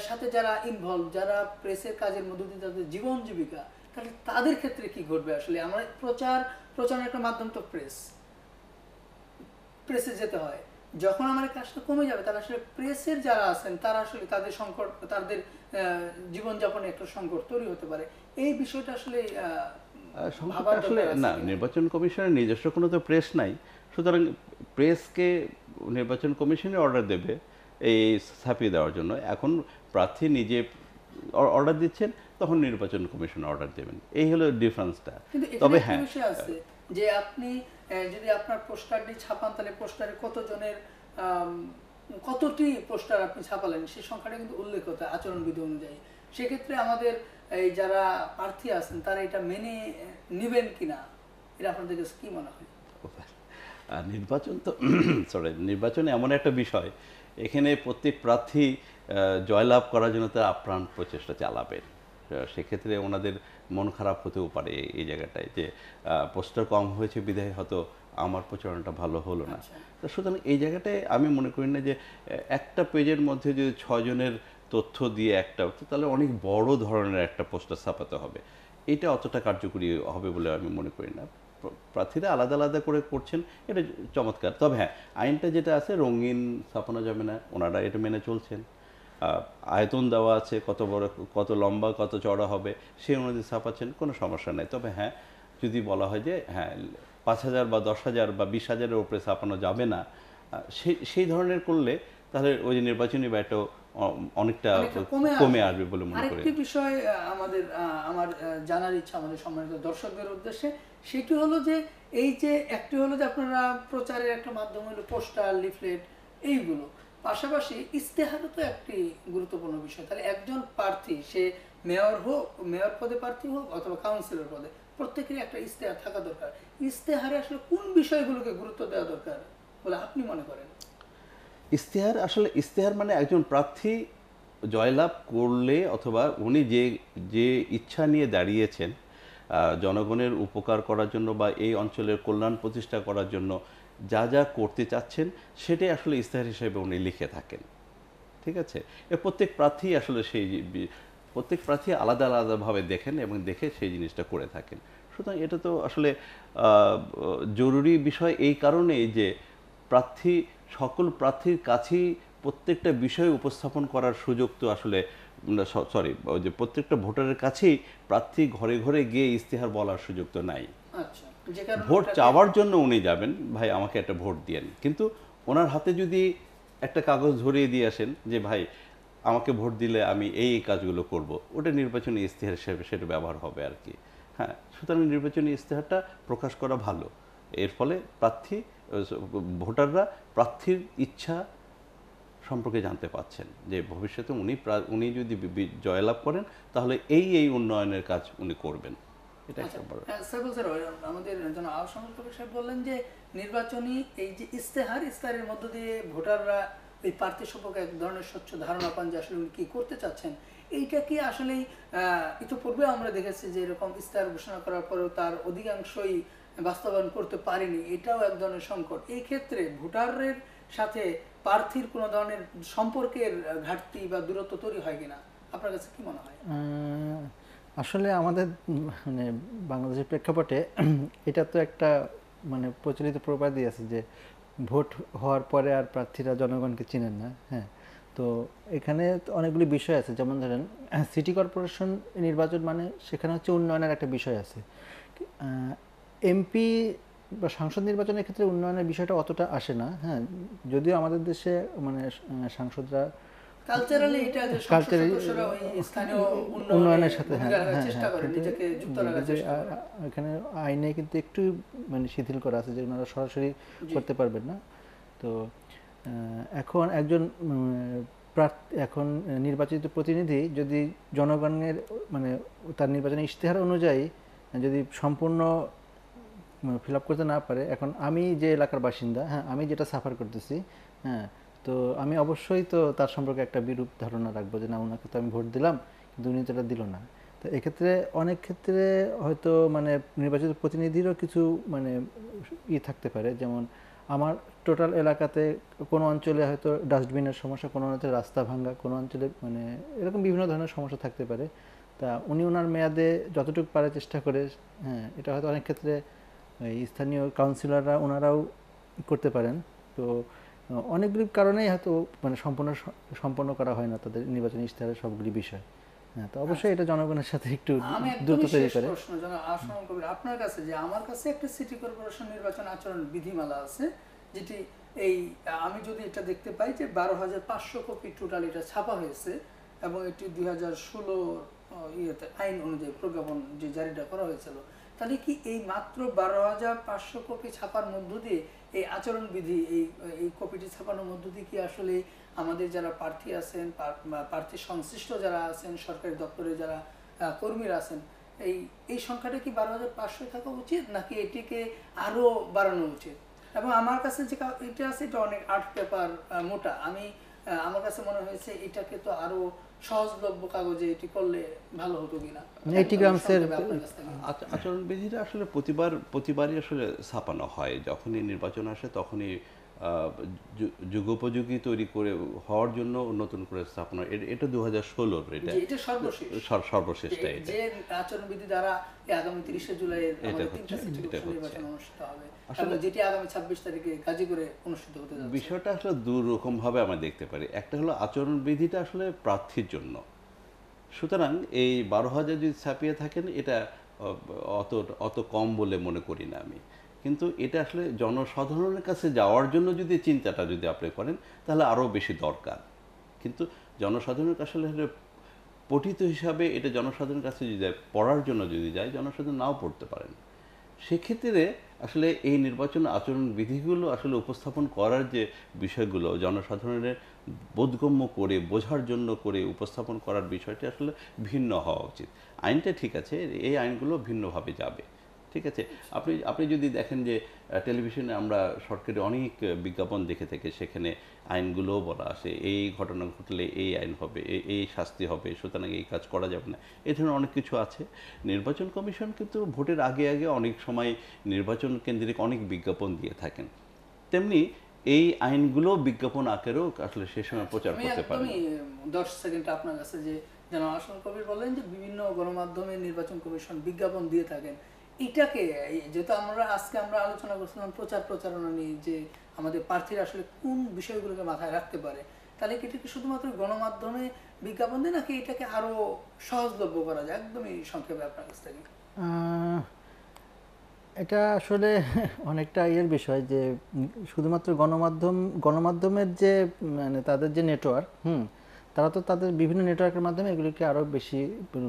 সাথে যারা ইনভলভ যারা প্রেসের কাজের মধ্য দিয়ে তাদের জীবন জীবিকা তাহলে তাদের ক্ষেত্রে কি ঘটবে আসলে আমরা প্রচার প্রচারের একটা মাধ্যম তো প্রেস প্রেসে যেতে হয় যখন আমাদের কাজটা কমে যাবে তারা আসলে প্রেসের যারা আছেন তারা আসলে তাদের সংকট তাদের জীবনযাপনে একটা সংকট তৈরি হতে পারে এই বিষয়টা আসলে আসলে না নির্বাচন কমিশনের নিজস্ব কোনো তো প্রেস নাই সুতরাং প্রেসকে নির্বাচন কমিশনে অর্ডার দেবে এই ছাপিয়ে দেওয়ার জন্য এখন প্রার্থী নিজে অর্ডার দিচ্ছেন তখন নির্বাচন কমিশন অর্ডার দেবেন এই হলো ডিফারেন্সটা তবে হ্যাঁ যে আপনি যদি আপনার পোস্টারটি ছাপান তাহলে পোস্টারে কতজনের কতটি পোস্টার আপনি ছাপালেন সেই সংখ্যাটা কিন্তু উল্লেখ হতো আচরণবিধি অনুযায়ী সেক্ষেত্রে আমাদের এই যারা প্রার্থী আছেন তারা এটা মেনে নেবেন কিনা এটা আপনাদের কাছে কি মনে হয় নির্বাচন তো সরি নির্বাচন এমন একটা বিষয় এখানে প্রত্যেক প্রার্থী জয়লাভ করার জন্য তার আপ্রাণ প্রচেষ্টা চালাবেন সেক্ষেত্রে ওনাদের মন খারাপ হতেও পারে এই জায়গাটায় যে পোস্টার কম হয়েছে বিধায় হয়তো আমার প্রচারণাটা ভালো হলো না আচ্ছা। তো সুতরাং এই জায়গাটায় আমি মনে করি না যে একটা পেজের মধ্যে যদি ছজনের তথ্য দিয়ে একটা তাহলে অনেক বড় ধরনের একটা পোস্টার ছাপাতে হবে এটা অতটা কার্যকরী হবে বলে আমি মনে করি না প্রার্থীরা আলাদা আলাদা করে করছেন এটা চমৎকার তবে হ্যাঁ আইনটা যেটা আছে রঙিন ছাপানো যাবে না ওনারা এটা মেনে চলছেন আয়তন দেওয়া আছে কত বড় কত লম্বা কত চড়া হবে সেই অনুযায়ী ছাপাচ্ছেন কোনো সমস্যা নেই তবে হ্যাঁ যদি বলা হয় যে হ্যাঁ পাঁচ হাজার বা দশ হাজার বা বিশ হাজারের ওপরে ছাপানো যাবে না সেই ধরনের করলে তাহলে ওই যে নির্বাচনী ব্যয়টা অনেকটা কমে আসবে বলে মনে করি একটি বিষয় আমাদের আমার জানার ইচ্ছা আমাদের সম্মানিত দর্শকদের উদ্দেশ্যে সেটি হলো যে এই যে একটি হলো যে আপনারা প্রচারের একটা মাধ্যম হলো পোস্টার লিফলেট এইগুলো পাশাপাশি ইস্তেহারও তো একটি গুরুত্বপূর্ণ বিষয় তাহলে একজন প্রার্থী সে মেয়র হোক মেয়র পদে প্রার্থী হোক অথবা কাউন্সিলর পদে প্রত্যেকেরই একটা ইস্তেহার থাকা দরকার ইস্তেহারে আসলে কোন বিষয়গুলোকে গুরুত্ব দেওয়া দরকার বলে আপনি মনে করেন ইস্তেহার আসলে ইস্তেহার মানে একজন প্রার্থী জয়লাভ করলে অথবা উনি যে যে ইচ্ছা নিয়ে দাঁড়িয়েছেন জনগণের উপকার করার জন্য বা এই অঞ্চলের কল্যাণ প্রতিষ্ঠা করার জন্য যা যা করতে চাচ্ছেন সেটাই আসলে ইস্তেহার হিসেবে উনি লিখে থাকেন ঠিক আছে এ প্রত্যেক প্রার্থী আসলে সেই প্রত্যেক প্রার্থী আলাদা আলাদাভাবে দেখেন এবং দেখে সেই জিনিসটা করে থাকেন সুতরাং এটা তো আসলে জরুরি বিষয় এই কারণেই যে প্রার্থী সকল প্রার্থীর কাছেই প্রত্যেকটা বিষয় উপস্থাপন করার সুযোগ তো আসলে সরি যে প্রত্যেকটা ভোটারের কাছেই প্রার্থী ঘরে ঘরে গিয়ে ইস্তেহার বলার সুযোগ তো নাই আচ্ছা, ভোট চাওয়ার জন্য উনি যাবেন ভাই আমাকে একটা ভোট দিয়েন কিন্তু ওনার হাতে যদি একটা কাগজ ধরিয়ে দিয়ে আসেন যে ভাই আমাকে ভোট দিলে আমি এই কাজগুলো করব ওটা নির্বাচনী ইস্তেহার হিসেবে সেটা ব্যবহার হবে আর কি হ্যাঁ সুতরাং নির্বাচনী ইস্তেহারটা প্রকাশ করা ভালো এর ফলে প্রার্থী ভোটাররা প্রার্থীর ইচ্ছা সম্পর্কে জানতে পাচ্ছেন যে ভবিষ্যতে উনি উনি যদি জয়লাভ করেন তাহলে এই এই উন্নয়নের কাজ উনি করবেন আচ্ছা, স্যার আমাদের আওসামুল কবির সাহেব বললেন যে নির্বাচনী এই যে ইস্তেহার ইস্তাহারের মধ্য দিয়ে ভোটাররা এই প্রার্থী সম্পর্কে এক ধরনের স্বচ্ছ ধারণা পান যে আসলে উনি কী করতে চাচ্ছেন এইটা কি আসলে ইতিপূর্বে আমরা দেখেছি যে এরকম ইস্তাহার ঘোষণা করার পরেও তার অধিকাংশই বাস্তবায়ন করতে পারেনি এটাও এক ধরনের সংকট এই ক্ষেত্রে ভোটারের সাথে প্রার্থীর কোনো ধরনের সম্পর্কের ঘাটতি বা দূরত্ব তৈরি হয় কিনা আপনার কাছে কি মনে হয় আসলে আমাদের মানে বাংলাদেশের প্রেক্ষাপটে এটা তো একটা মানে প্রচলিত প্রবাদই আছে যে ভোট হওয়ার পরে আর প্রার্থীরা জনগণকে চিনেন না হ্যাঁ তো এখানে অনেকগুলি বিষয় আছে যেমন ধরেন সিটি কর্পোরেশন নির্বাচন মানে সেখানে হচ্ছে উন্নয়নের একটা বিষয় আছে এমপি বা সাংসদ নির্বাচনের ক্ষেত্রে উন্নয়নের বিষয়টা অতটা আসে না হ্যাঁ যদিও আমাদের দেশে মানে সাংসদরা কালচারালি এটা স্থানীয় উন্নয়নের সাথে হ্যাঁ, হ্যাঁ, হ্যাঁ চেষ্টা করে এখানে আইনে কিন্তু একটু মানে শিথিল করা আছে যে ওনারা সরাসরি করতে পারবেন না তো এখন একজন এখন নির্বাচিত প্রতিনিধি যদি জনগণের মানে তার নির্বাচনের ইশতেহার অনুযায়ী যদি সম্পূর্ণ ফিল আপ করতে না পারে এখন আমি যে এলাকার বাসিন্দা হ্যাঁ আমি যেটা সাফার করতেছি হ্যাঁ তো আমি অবশ্যই তো তার সম্পর্কে একটা বিরূপ ধারণা রাখবো যে না ওনাকে তো আমি ভোট দিলাম কিন্তু উনি তো এটা দিল না তো এক্ষেত্রে অনেক ক্ষেত্রে হয়তো মানে নির্বাচিত প্রতিনিধিরও কিছু মানে ই থাকতে পারে যেমন আমার টোটাল এলাকাতে কোনো অঞ্চলে হয়তো ডাস্টবিনের সমস্যা কোনো অঞ্চলে রাস্তা ভাঙ্গা কোনো অঞ্চলে মানে এরকম বিভিন্ন ধরনের সমস্যা থাকতে পারে তা উনি ওনার মেয়াদে যতটুকু পারে চেষ্টা করে হ্যাঁ এটা হয়তো অনেক ক্ষেত্রে এই স্থানীয় কাউন্সিলররা ওনারাও করতে পারেন তো অনেকগুলি কারণেই হয়তো মানে সম্পূর্ণ সম্পন্ন করা হয় না তাদের নির্বাচনী ইশতেহারের সবগুলি বিষয় হ্যাঁ তো অবশ্যই আচ্ছা। এটা জনগণের সাথে একটু দ্রুত তৈরি করে আপনার কাছে যে আমার কাছে একটা সিটি কর্পোরেশন নির্বাচন আচরণ বিধিমালা আছে যেটি এই আমি যদি এটা দেখতে পাই যে বারো হাজার পাঁচশো কপি টোটাল এটা ছাপা হয়েছে এবং এটি দুই হাজার ষোলো ইয়েতে আইন অনুযায়ী প্রজ্ঞাপন যে জারিটা করা হয়েছিল তাহলে কি এই মাত্র বারো হাজার পাঁচশো কপি ছাপার মধ্য দিয়ে এই আচরণবিধি এই এই কপিটি ছাপানোর মধ্য দিয়ে কি আসলে আমাদের যারা প্রার্থী আছেন প্রার্থী সংশ্লিষ্ট যারা আছেন সরকারি দপ্তরে যারা কর্মীরা আছেন এই এই সংখ্যাটা কি বারো হাজার পাঁচশো থাকা উচিত নাকি এটিকে আরও বাড়ানো উচিত এবং আমার কাছে যে এটা আছে এটা অনেক আর্ট পেপার মোটা আমি আমার কাছে মনে হয়েছে এটাকে তো আরও সহজলভ্য কাগজে এটি করলে ভালো হতো কিনা নেটিগ্রামসের মানে আচরণবিধিটা আসলে প্রতিবার প্রতিবারই আসলে ছাপানো হয় যখনই নির্বাচন আসে তখনই যুগোপযোগী তৈরি করে হওয়ার জন্য নতুন করে স্থাপনা এটা দু হাজার ষোলোর এটা সর্বশেষটা এটা আচরণবিধি দ্বারা আগামী তিরিশে জুলাই এটা আসলে যেটি আগামী ছাব্বিশ তারিখে করে অনুষ্ঠিত হতে বিষয়টা আসলে দু রকম ভাবে আমরা দেখতে পারি একটা হলো আচরণবিধিটা আসলে প্রার্থীর জন্য সুতরাং এই বারো হাজার যদি ছাপিয়ে থাকেন এটা অত অত কম বলে মনে করি না আমি কিন্তু এটা আসলে জনসাধারণের কাছে যাওয়ার জন্য যদি চিন্তাটা যদি আপনি করেন তাহলে আরও বেশি দরকার কিন্তু জনসাধারণের কাছে পঠিত হিসাবে এটা জনসাধারণের কাছে যদি যায় পড়ার জন্য যদি যায় জনসাধারণ নাও পড়তে পারেন সেক্ষেত্রে আসলে এই নির্বাচন আচরণ বিধিগুলো আসলে উপস্থাপন করার যে বিষয়গুলো জনসাধারণের বোধগম্য করে বোঝার জন্য করে উপস্থাপন করার বিষয়টি আসলে ভিন্ন হওয়া উচিত আইনটা ঠিক আছে এই আইনগুলো ভিন্নভাবে যাবে ঠিক আছে আপনি আপনি যদি দেখেন যে টেলিভিশনে আমরা সরকারি অনেক বিজ্ঞাপন দেখে থেকে সেখানে আইনগুলোও বলা আসে এই ঘটনা ঘটলে এই আইন হবে এই শাস্তি হবে সুতরাং এই কাজ করা যাবে না এ ধরনের অনেক কিছু আছে নির্বাচন কমিশন কিন্তু ভোটের আগে আগে অনেক সময় নির্বাচন কেন্দ্রিক অনেক বিজ্ঞাপন দিয়ে থাকেন তেমনি এই আইনগুলো বিজ্ঞাপন আকারেও আসলে সে সময় প্রচার করতে পারে দশ সেকেন্ড আপনার কাছে যে যেন আসন কবির বলেন যে বিভিন্ন গণমাধ্যমে নির্বাচন কমিশন বিজ্ঞাপন দিয়ে থাকেন এটাকে যেহেতু আমরা আজকে আমরা আলোচনা করছিলাম প্রচার প্রচারণা নিয়ে যে আমাদের প্রার্থীরা আসলে কোন বিষয়গুলোকে মাথায় রাখতে পারে তাহলে কি এটাকে শুধুমাত্র গণমাধ্যমে বিজ্ঞাপন দেয় নাকি এটাকে আরও সহজলভ্য করা যায় একদমই সংক্ষেপে আপনার কাছ থেকে এটা আসলে অনেকটা ইয়ের বিষয় যে শুধুমাত্র গণমাধ্যম গণমাধ্যমের যে মানে তাদের যে নেটওয়ার্ক হুম তারা তো তাদের বিভিন্ন নেটওয়ার্কের মাধ্যমে এগুলিকে আরও বেশি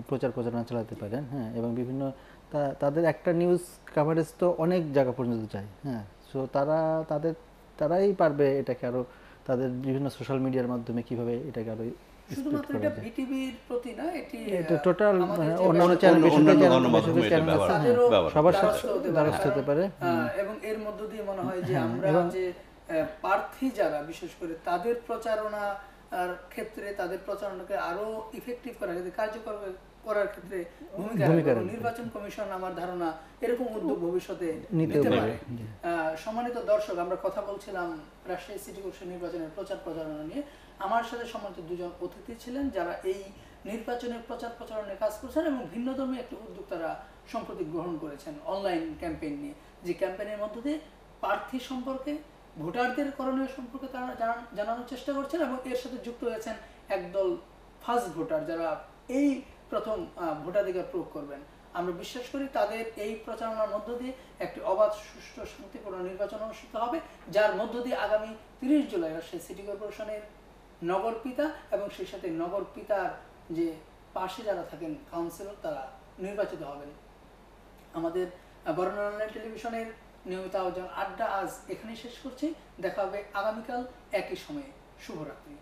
প্রচার প্রচারণা চালাতে পারেন হ্যাঁ এবং বিভিন্ন তা তাদের একটা নিউজ কাভারেজ তো অনেক জায়গা পর্যন্ত যায় হ্যাঁ সো তারা তাদের তারাই পারবে এটাকে আরও তাদের বিভিন্ন সোশ্যাল মিডিয়ার মাধ্যমে কিভাবে এটাকে আরও হ্যাঁ, হ্যাঁ, সবার হতে পারে হ্যাঁ, এবং এর দিয়ে মনে হয় যে আমরা যে প্রার্থী যারা বিশেষ করে তাদের ক্ষেত্রে তাদের প্রচারণাকে আরো ইফেক্টিভ কার্যকর করার ক্ষেত্রে ভূমিকা নির্বাচন কমিশন আমার ধারণা এরকম উদ্যোগ ভবিষ্যতে নিতে পারে সম্মানিত দর্শক আমরা কথা বলছিলাম রাজশাহী সিটি কর্পোরেশন নির্বাচনের প্রচার প্রচারণা নিয়ে আমার সাথে সম্মানিত দুজন অতিথি ছিলেন যারা এই নির্বাচনের প্রচার প্রচারণে কাজ করছেন এবং একটি উদ্যোগ তারা সম্প্রতি গ্রহণ করেছেন অনলাইন ক্যাম্পেইন নিয়ে যে ক্যাম্পেইনের মধ্য দিয়ে প্রার্থী সম্পর্কে ভোটারদের করণীয় সম্পর্কে তারা জানানোর চেষ্টা করছেন এবং এর সাথে যুক্ত হয়েছেন একদল ফার্স্ট ভোটার যারা এই প্রথম ভোটাধিকার প্রয়োগ করবেন আমরা বিশ্বাস করি তাদের এই প্রচারণার মধ্য দিয়ে একটি অবাধ সুষ্ঠু শান্তিপূর্ণ নির্বাচন অনুষ্ঠিত হবে যার মধ্য দিয়ে আগামী তিরিশ জুলাই রাজশাহী সিটি কর্পোরেশনের নগর পিতা এবং সেই সাথে নগর পিতার যে পাশে যারা থাকেন কাউন্সিলর তারা নির্বাচিত হবেন আমাদের বর্ণনা টেলিভিশনের নিয়মিত আয়োজন আড্ডা আজ এখানেই শেষ করছি দেখা হবে আগামীকাল একই সময়ে শুভরাত্রি